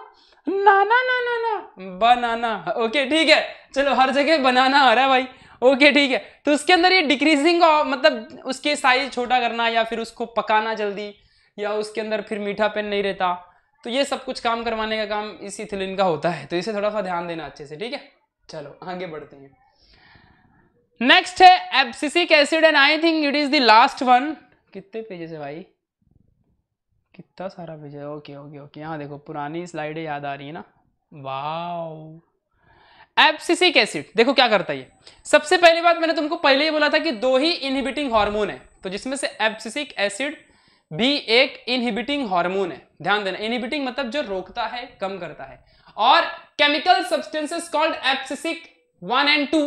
ना ना ना ना ना बनाना ओके ठीक है चलो हर जगह बनाना आ रहा है भाई ओके ठीक है तो उसके अंदर ये डिक्रीजिंग मतलब उसके साइज छोटा करना या फिर उसको पकाना जल्दी या उसके अंदर फिर मीठा पेन नहीं रहता तो ये सब कुछ काम करवाने का काम इसी थिलिन का होता है तो इसे थोड़ा सा ध्यान देना अच्छे से ठीक है चलो आगे बढ़ते हैं नेक्स्ट है abscisic acid and I think it is the last one कितने पेजेस है भाई कितना सारा पेज है ओके ओके ओके यहाँ देखो पुरानी स्लाइडें याद आ रही है ना वाह एब्सिसिक एसिड देखो क्या करता है ये सबसे पहली बात मैंने तुमको पहले ही बोला था कि दो ही इनहिबिटिंग हार्मोन है तो जिसमें से एब्सिसिक एसिड भी एक इनहिबिटिंग हार्मोन है ध्यान देना इनहिबिटिंग मतलब जो रोकता है कम करता है और chemical substances called abscisic one and two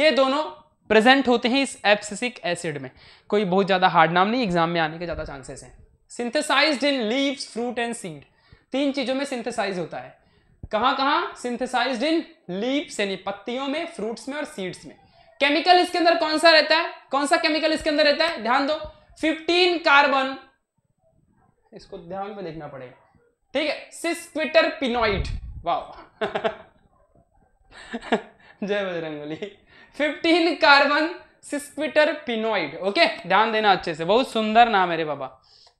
ये दोनों प्रेजेंट होते हैं इस एप्सिसिक एसिड में कोई बहुत ज़्यादा हार्ड नाम नहीं एग्जाम में आने के ज़्यादा चांसेस हैं synthesize in leaves fruit and seed तीन चीज़ों में सिंथेसाइज होता है कहाँ कहाँ सिंथेसाइज इन लीव्स यानी पत्तियों में फ्रूट्स में और सीड्स में केमिकल इसके अंदर कौन सा रहता है कौन सा केमिकल इसके अंदर रहता है ध्यान दो 15 कार्बन इसको ध्यान में देखना पड़ेगा ठीक है सिस्क्विटर पिनोइड वाह जय Bajrangbali fifteen carbon sesquiterpenoid okay ध्यान देना अच्छे से बहुत सुंदर नाम है रे बाबा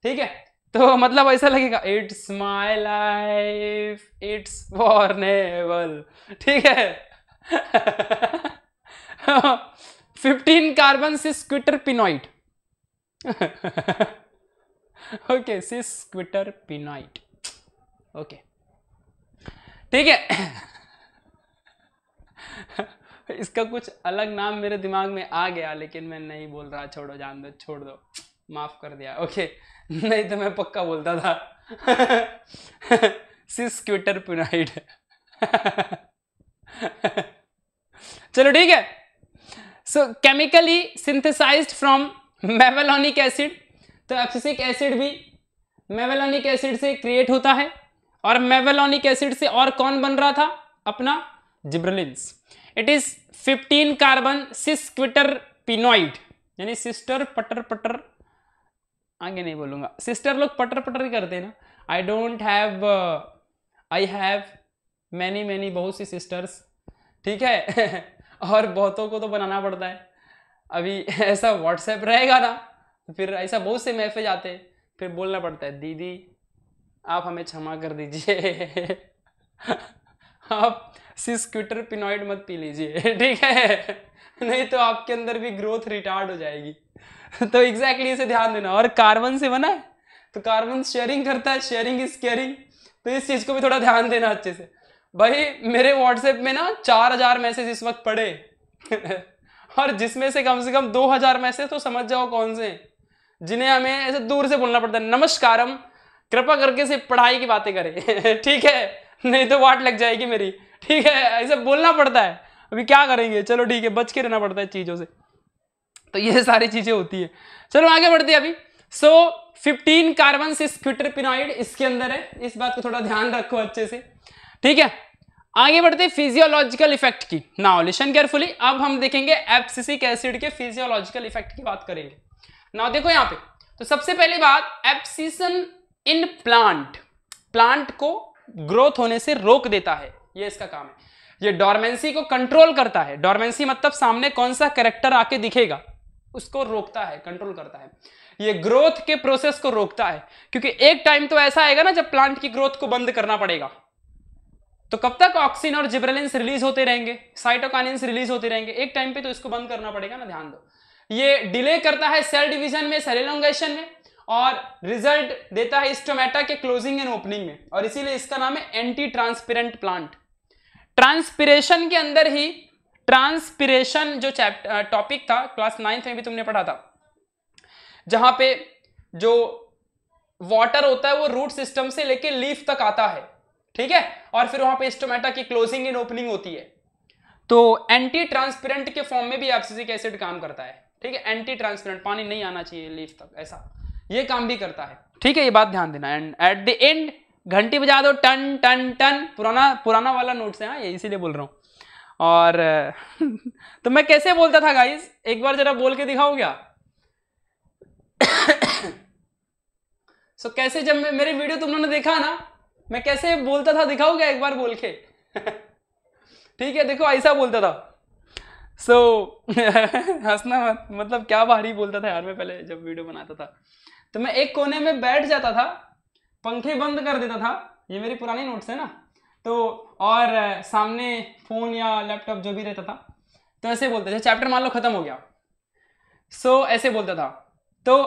ठीक है तो मतलब ऐसा लगेगा it's my life it's vulnerable ठीक है fifteen carbon sesquiterpenoid okay sesquiterpenoid okay ठीक है इसका कुछ अलग नाम मेरे दिमाग में आ गया लेकिन मैं नहीं बोल रहा छोड़ो जान दो छोड़ दो माफ़ कर दिया ओके नहीं तो मैं पक्का बोलता था सिस क्विटर पुनाइड चलो ठीक है so chemically synthesized from mevalonic acid तो एप्सिसिक एसिड भी मेवेलोनिक एसिड से क्रिएट होता है और मेवेलोनिक एसिड से और कौन बन रहा था अपना gibberellins it is 15 carbon sesquiterpenoid यानी सिस्टर पटर पटर आगे नहीं बोलूंगा सिस्टर लोग पटर पटर ही करते हैं ना I don't have I have many many बहुत सी सिस्टर्स ठीक है और बहुतों को तो बनाना पड़ता है अभी ऐसा व्हाट्सएप रहेगा ना तो फिर ऐसा बहुत से मैसेज आते हैं फिर बोलना पड़ता है दीदी आप हमें क्षमा कर दीजिए आप सिस्क्यूटर पिनॉइड मत पी लीजिए ठीक है नहीं तो आपके अंदर भी ग्रोथ रिटार्ड हो जाएगी तो एग्जैक्टली exactly इसे ध्यान देना और कार्बन से बना है तो कार्बन शेयरिंग करता है शेयरिंग इज केयरिंग तो इस चीज़ को भी थोड़ा ध्यान देना अच्छे से भाई मेरे व्हाट्सएप में ना चार हजार मैसेज इस वक्त पड़े और जिसमें से कम से कम दो हजार मैसेज तो समझ जाओ कौन से जिन्हें हमें ऐसे दूर से बोलना पड़ता है नमस्कारम कृपा करके से पढ़ाई की बातें करें ठीक है नहीं तो वाट लग जाएगी मेरी ठीक है ऐसे बोलना पड़ता है अभी क्या करेंगे चलो ठीक है बच के रहना पड़ता है चीज़ों से तो ये सारी चीज़ें होती है चलो आगे बढ़ते हैं अभी सो फिफ्टीन कार्बन से क्विटरपिनॉइड इसके अंदर है इस बात को थोड़ा ध्यान रखो अच्छे से ठीक है आगे बढ़ते फिजियोलॉजिकल इफेक्ट की नाउ लिशन केयरफुली अब हम देखेंगे एप्सिसिक एसिड के फिजियोलॉजिकल इफेक्ट की बात करेंगे नाउ देखो यहां पे तो सबसे पहली बात एप्सिसन इन प्लांट प्लांट को ग्रोथ होने से रोक देता है ये इसका काम है ये डॉर्मेंसी को कंट्रोल करता है डॉर्मेंसी मतलब सामने कौन सा कैरेक्टर आके दिखेगा उसको रोकता है कंट्रोल करता है ये ग्रोथ के प्रोसेस को रोकता है क्योंकि एक टाइम तो ऐसा आएगा ना जब प्लांट की ग्रोथ को बंद करना पड़ेगा तो कब तक ऑक्सीन और जिब्रेलिन रिलीज होते रहेंगे साइटोकानिन्स रिलीज होते रहेंगे एक टाइम पे तो इसको बंद करना पड़ेगा ना ध्यान दो ये डिले करता है सेल डिवीजन में सेल इलोंगेशन में और रिजल्ट देता है स्टोमेटा के क्लोजिंग एंड ओपनिंग में और इसीलिए इसका नाम है एंटी ट्रांसपेरेंट प्लांट ट्रांसपिरेशन के अंदर ही ट्रांसपिरेशन जो चैप्टर टॉपिक था क्लास नाइन्थ में भी तुमने पढ़ा था जहां पे जो वाटर होता है वो रूट सिस्टम से लेके लीफ तक आता है ठीक है और फिर वहां पे स्टोमेटा की क्लोजिंग एंड ओपनिंग होती है तो एंटी ट्रांसपेरेंट के फॉर्म में भी एब्सिसिक एसिड काम करता है ठीक है एंटी ट्रांसपेरेंट पानी नहीं आना चाहिए लीफ तक ऐसा ये काम भी करता है ठीक है ये बात ध्यान देना एंड एट द एंड घंटी बजा दो टन टन टन पुराना पुराना वाला नोट से हाँ ये इसीलिए बोल रहा हूँ और तो मैं कैसे बोलता था गाइस एक बार जरा बोल के दिखाओ क्या सो so, कैसे जब मैं मेरे वीडियो तुम लोगों ने देखा ना मैं कैसे बोलता था दिखाओ क्या एक बार बोल के ठीक है देखो ऐसा बोलता था सो so, हंसना मत मतलब क्या भारी बोलता था यार मैं पहले जब वीडियो बनाता था तो मैं एक कोने में बैठ जाता था पंखे बंद कर देता था ये मेरी पुरानी नोट्स है ना तो और सामने फ़ोन या लैपटॉप जो भी रहता था तो ऐसे बोलते थे चैप्टर मान लो ख़त्म हो गया सो so, ऐसे बोलता था तो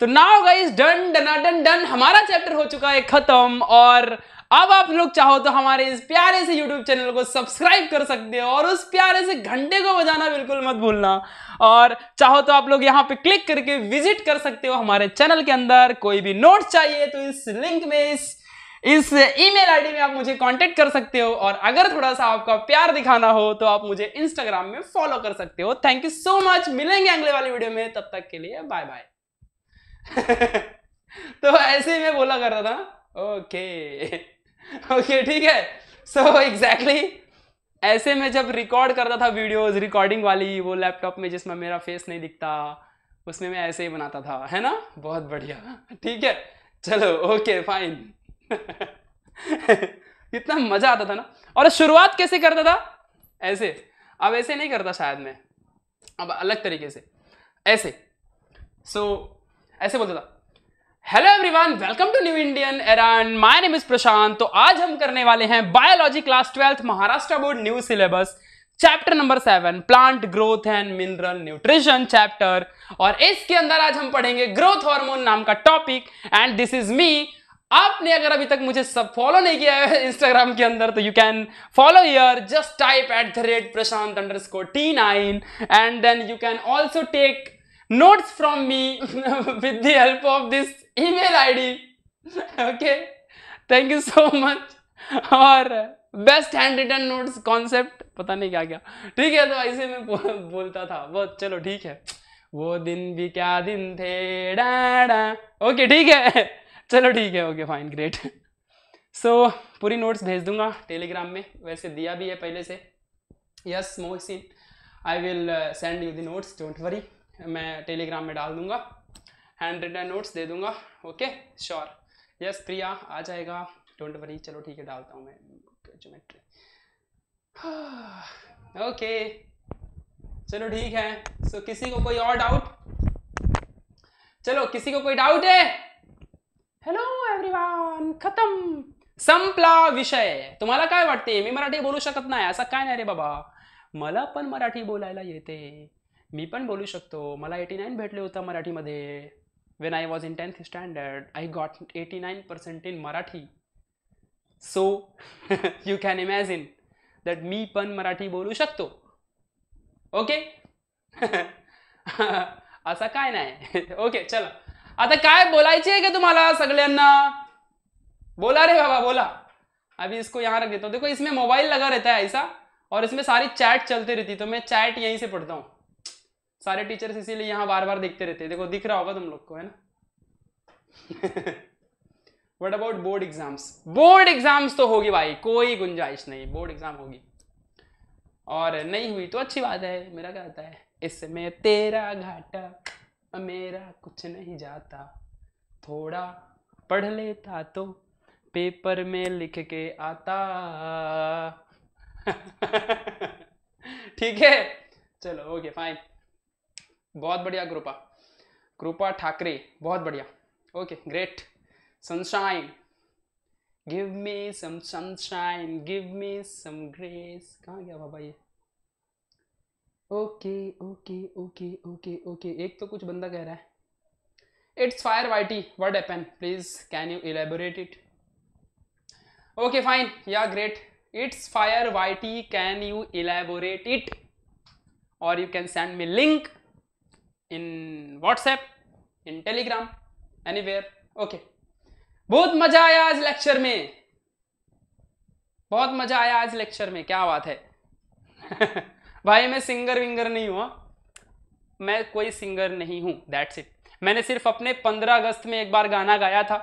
तो नाउ गाइस डन डना डन डन हमारा चैप्टर हो चुका है ख़त्म और अब आप लोग चाहो तो हमारे इस प्यारे से यूट्यूब चैनल को सब्सक्राइब कर सकते हो और उस प्यारे से घंटे को बजाना बिल्कुल मत भूलना और चाहो तो आप लोग यहाँ पे क्लिक करके विजिट कर सकते हो हमारे चैनल के अंदर कोई भी नोट चाहिए तो इस लिंक में इस इस ईमेल आईडी में आप मुझे कांटेक्ट कर सकते हो और अगर थोड़ा सा आपका प्यार दिखाना हो तो आप मुझे इंस्टाग्राम में फॉलो कर सकते हो थैंक यू सो मच मिलेंगे अगले वाले वीडियो में तब तक के लिए बाय बाय तो ऐसे में बोला कर रहा था ओके ओके ठीक है सो so, एग्जैक्टली exactly, ऐसे में जब रिकॉर्ड करता था वीडियोस रिकॉर्डिंग वाली वो लैपटॉप में जिसमें मेरा फेस नहीं दिखता उसमें मैं ऐसे ही बनाता था है ना बहुत बढ़िया ठीक है चलो ओके फाइन इतना मजा आता था ना और शुरुआत कैसे करता था ऐसे अब ऐसे नहीं करता शायद मैं अब अलग तरीके से ऐसे सो so, ऐसे बोलता था hello everyone welcome to new Indian era my name is Prashant तो आज हम करने वाले हैं biology class twelfth Maharashtra board new syllabus chapter number seven plant growth and mineral nutrition chapter और इसके अंदर आज हम पढ़ेंगे ग्रोथ हार्मोन नाम का topic and this is me आपने अगर अभी तक मुझे सब फॉलो नहीं किया है इंस्टाग्राम के अंदर तो यू कैन फॉलो यर just type at the rate Prashant underscore T nine and then you can also take notes from me with the help of this email id okay thank you so much और best hand written notes concept पता नहीं क्या क्या ठीक है तो ऐसे में बो, बोलता था वो चलो ठीक है वो दिन भी क्या दिन थे डा डा ओके ठीक है चलो ठीक है ओके फाइन ग्रेट सो पूरी नोट्स भेज दूंगा टेलीग्राम में वैसे दिया भी है पहले से yes Mohsin I will send you the notes don't worry मैं टेलीग्राम में डाल दूंगा हैंड रिटन नोट्स दे दूंगा ओके श्योर यस प्रिया आ जाएगा डोंट वरी चलो ठीक है डालता हूँ मैं ज्योमेट्री ओके चलो ठीक है सो so, किसी को कोई और डाउट चलो किसी को कोई डाउट है हेलो एवरीवन खत्म संपला विषय तुम्हारा काय वाटते मी मराठी बोलू शकत नहीं ऐसा का नहीं रे बाबा मला पण मराठी बोलायला येते मी पण बोलू शकतो मला एटी नाईन भेटले होता मराठीमध्ये when I was in tenth standard I got eighty nine percent in Marathi so you can imagine that मी पण मराठी बोलू शकतो ओके असं काय नाही ओके चला आता काय बोलायचे आहे का तुम्हाला सगळ्यांना बोला रे बाबा बोला अभी इसको यहाँ रख देता हूँ देखो इसमें मोबाइल लगा रहता है ऐसा और इसमें सारी चैट चलती रहती तो मैं चैट यहीं से पढ़ता हूँ सारे टीचर्स इसीलिए यहाँ बार बार देखते रहते हैं देखो दिख रहा होगा तुम लोग को है ना what about board exams board exams तो होगी भाई कोई गुंजाइश नहीं बोर्ड एग्जाम होगी और नहीं हुई तो अच्छी बात है मेरा क्या है इसमें तेरा घाटा मेरा कुछ नहीं जाता थोड़ा पढ़ लेता तो पेपर में लिख के आता ठीक है चलो ओके फाइन बहुत बढ़िया कृपा कृपा ठाकरे बहुत बढ़िया okay great sunshine give me some sunshine give me some grace कहाँ गया बाबा ये okay okay okay okay okay एक तो कुछ बंदा कह रहा है it's fire YT what happen please can you elaborate it okay fine yeah great it's fire YT can you elaborate it और you can send me link in WhatsApp in Telegram where okay बहुत मजा आया आज lecture में बहुत मजा आया आज लेक्चर में क्या बात है भाई मैं सिंगर विंगर नहीं हुआ हाँ। मैं कोई सिंगर नहीं हूँ दैट्स इट मैंने सिर्फ अपने 15 अगस्त में एक बार गाना गाया था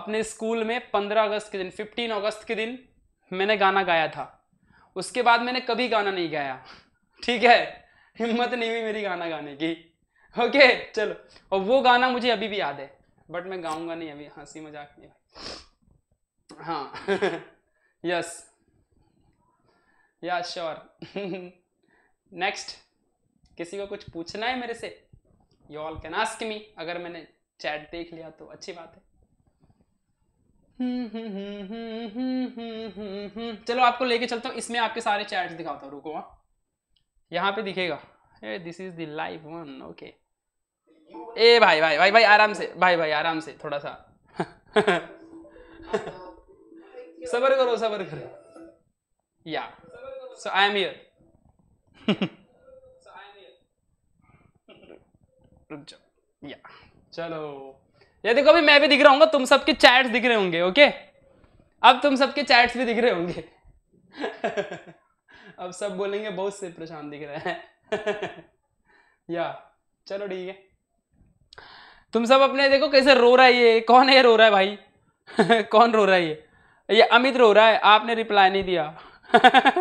अपने स्कूल में 15 अगस्त के दिन 15 अगस्त के दिन मैंने गाना गाया था उसके बाद मैंने कभी गाना नहीं गाया ठीक है हिम्मत नहीं हुई मेरी गाना गाने की ओके चलो और वो गाना मुझे अभी भी याद है बट मैं गाऊंगा नहीं अभी हंसी मजाक नहीं हाँ यस या श्योर नेक्स्ट किसी को कुछ पूछना है मेरे से you all can ask me अगर मैंने चैट देख लिया तो अच्छी बात है चलो आपको लेके चलता हूँ इसमें आपके सारे चैट्स दिखाता हूँ रुको हाँ। यहाँ पे दिखेगा this is the live one okay ए भाई भाई भाई भाई आराम से भाई भाई आराम से थोड़ा सा सबर करो सबर करो या सो आई एम हियर रुक जाओ या चलो ये देखो अभी मैं भी दिख रहा हूँ तुम सबके चैट्स दिख रहे होंगे ओके अब तुम सबके चैट्स भी दिख रहे होंगे अब सब बोलेंगे बहुत से परेशान दिख रहे हैं या चलो ठीक है तुम सब अपने देखो कैसे रो रहा है ये कौन है रो रहा है भाई कौन रो रहा है ये ये अमित रो रहा है आपने रिप्लाई नहीं दिया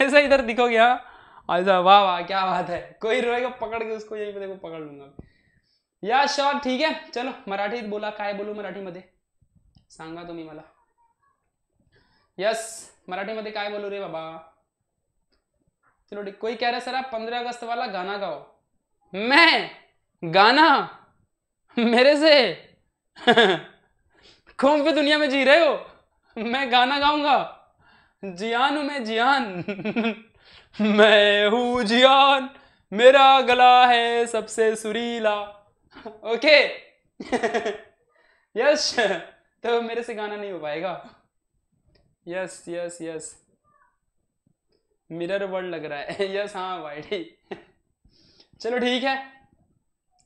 ऐसा इधर दिखोगे हाँ ऐसा अच्छा, वाह वाह क्या बात है कोई रोएगा पकड़ के उसको यही पे देखो पकड़ लूंगा या शॉर्ट ठीक है चलो मराठी बोला काय बोलू मराठी मराठीमध्ये सांगा तुम्ही मला यस मराठी मराठीमध्ये काय बोलू रे बाबा चलो कोई कह रहा है सर आप पंद्रह अगस्त वाला गाना गाओ मैं गाना मेरे से खूब भी दुनिया में जी रहे हो मैं गाना गाऊंगा जियान हूं मैं जियान मैं हूं जियान मेरा गला है सबसे सुरीला ओके यस तो मेरे से गाना नहीं हो पाएगा yes yes yes mirror word लग रहा है यस हाँ भाई चलो ठीक है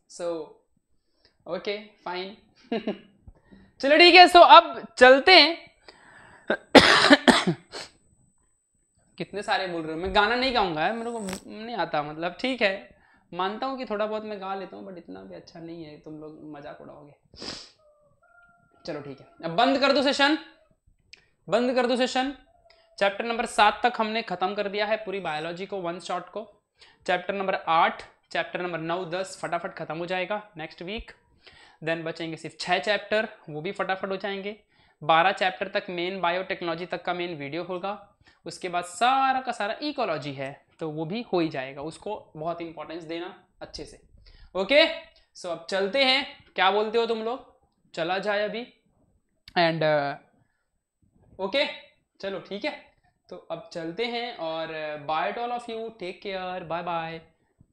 सो so, ओके फाइन चलो ठीक है सो अब चलते हैं कितने सारे बोल रहे हो मैं गाना नहीं गाऊंगा मेरे को नहीं आता मतलब ठीक है मानता हूं कि थोड़ा बहुत मैं गा लेता हूँ बट इतना भी अच्छा नहीं है तुम लोग मजाक उड़ाओगे चलो ठीक है अब बंद कर दो सेशन बंद कर दो सेशन चैप्टर नंबर सात तक हमने खत्म कर दिया है पूरी बायोलॉजी को वन शॉट को चैप्टर नंबर आठ चैप्टर नंबर नौ दस फटाफट खत्म हो जाएगा नेक्स्ट वीक देन बचेंगे सिर्फ छः चैप्टर वो भी फटाफट हो जाएंगे बारह चैप्टर तक मेन बायोटेक्नोलॉजी तक का मेन वीडियो होगा उसके बाद सारा का सारा इकोलॉजी है तो वो भी हो ही जाएगा उसको बहुत इंपॉर्टेंस देना अच्छे से ओके सो अब चलते हैं क्या बोलते हो तुम लोग चला जाए अभी एंड ओके uh, okay, चलो ठीक है तो अब चलते हैं और bye to all of you take care bye bye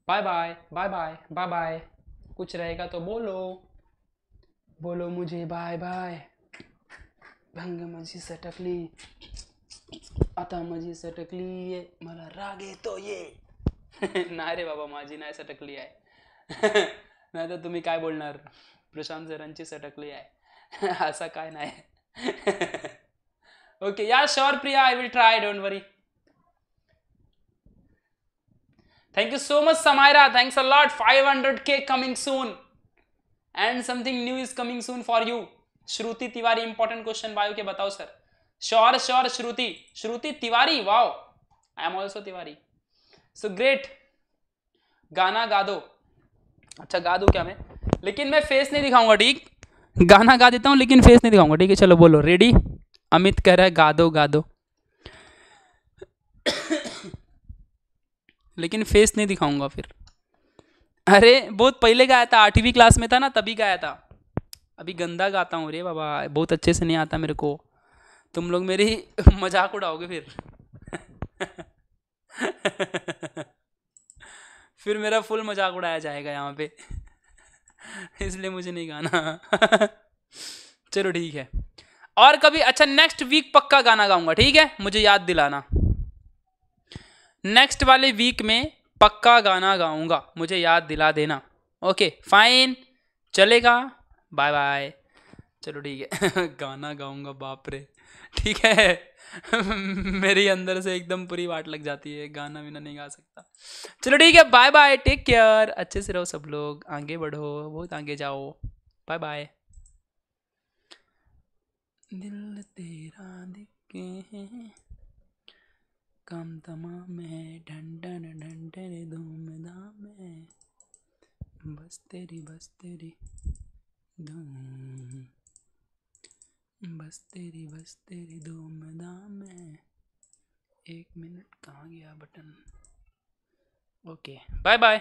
bye bye bye bye bye bye कुछ रहेगा तो बोलो बोलो मुझे बाय बाय भंग मजी से टकली आता मजी से टकली ये मला रागे तो ये ना रे बाबा माझी नाही सटकली आहे नाही तर तुम्ही काय बोलणार प्रशांत सरांची सटकली आहे असा काय नाही okay yeah sure Priya I will try don't worry thank you so much Samaira thanks a lot five hundred K coming soon and something new is coming soon for you Shruti Tiwari important question bio के बताओ sir sure sure Shruti Shruti Tiwari wow I am also Tiwari so great गाना गा दो अच्छा गा दो क्या मैं लेकिन मैं फेस नहीं दिखाऊंगा ठीक गाना गा देता हूँ लेकिन फेस नहीं दिखाऊंगा ठीक है चलो बोलो रेडी अमित कह रहा है गा दो गा दो लेकिन फेस नहीं दिखाऊंगा फिर अरे बहुत पहले गाया था आठवीं क्लास में था ना तभी गाया था अभी गंदा गाता हूँ रे बाबा बहुत अच्छे से नहीं आता मेरे को तुम लोग मेरी मजाक उड़ाओगे फिर फिर मेरा फुल मजाक उड़ाया जाएगा यहाँ पे इसलिए मुझे नहीं गाना चलो ठीक है और कभी अच्छा नेक्स्ट वीक पक्का गाना गाऊंगा ठीक है मुझे याद दिलाना नेक्स्ट वाले वीक में पक्का गाना गाऊंगा मुझे याद दिला देना ओके फाइन चलेगा बाय बाय चलो ठीक है गाना गाऊंगा बाप रे ठीक है मेरी अंदर से एकदम पूरी वाट लग जाती है गाना बिना नहीं गा सकता चलो ठीक है बाय बाय टेक केयर अच्छे से रहो सब लोग आगे बढ़ो बहुत आगे जाओ बाय बाय दिल तेरा दिखे हैं काम तमाम है ढंडन ढंडन धूमधाम है बस तेरी बस तेरी धूम बस तेरी बस तेरी धूमधाम है एक मिनट कहाँ गया बटन ओके बाय बाय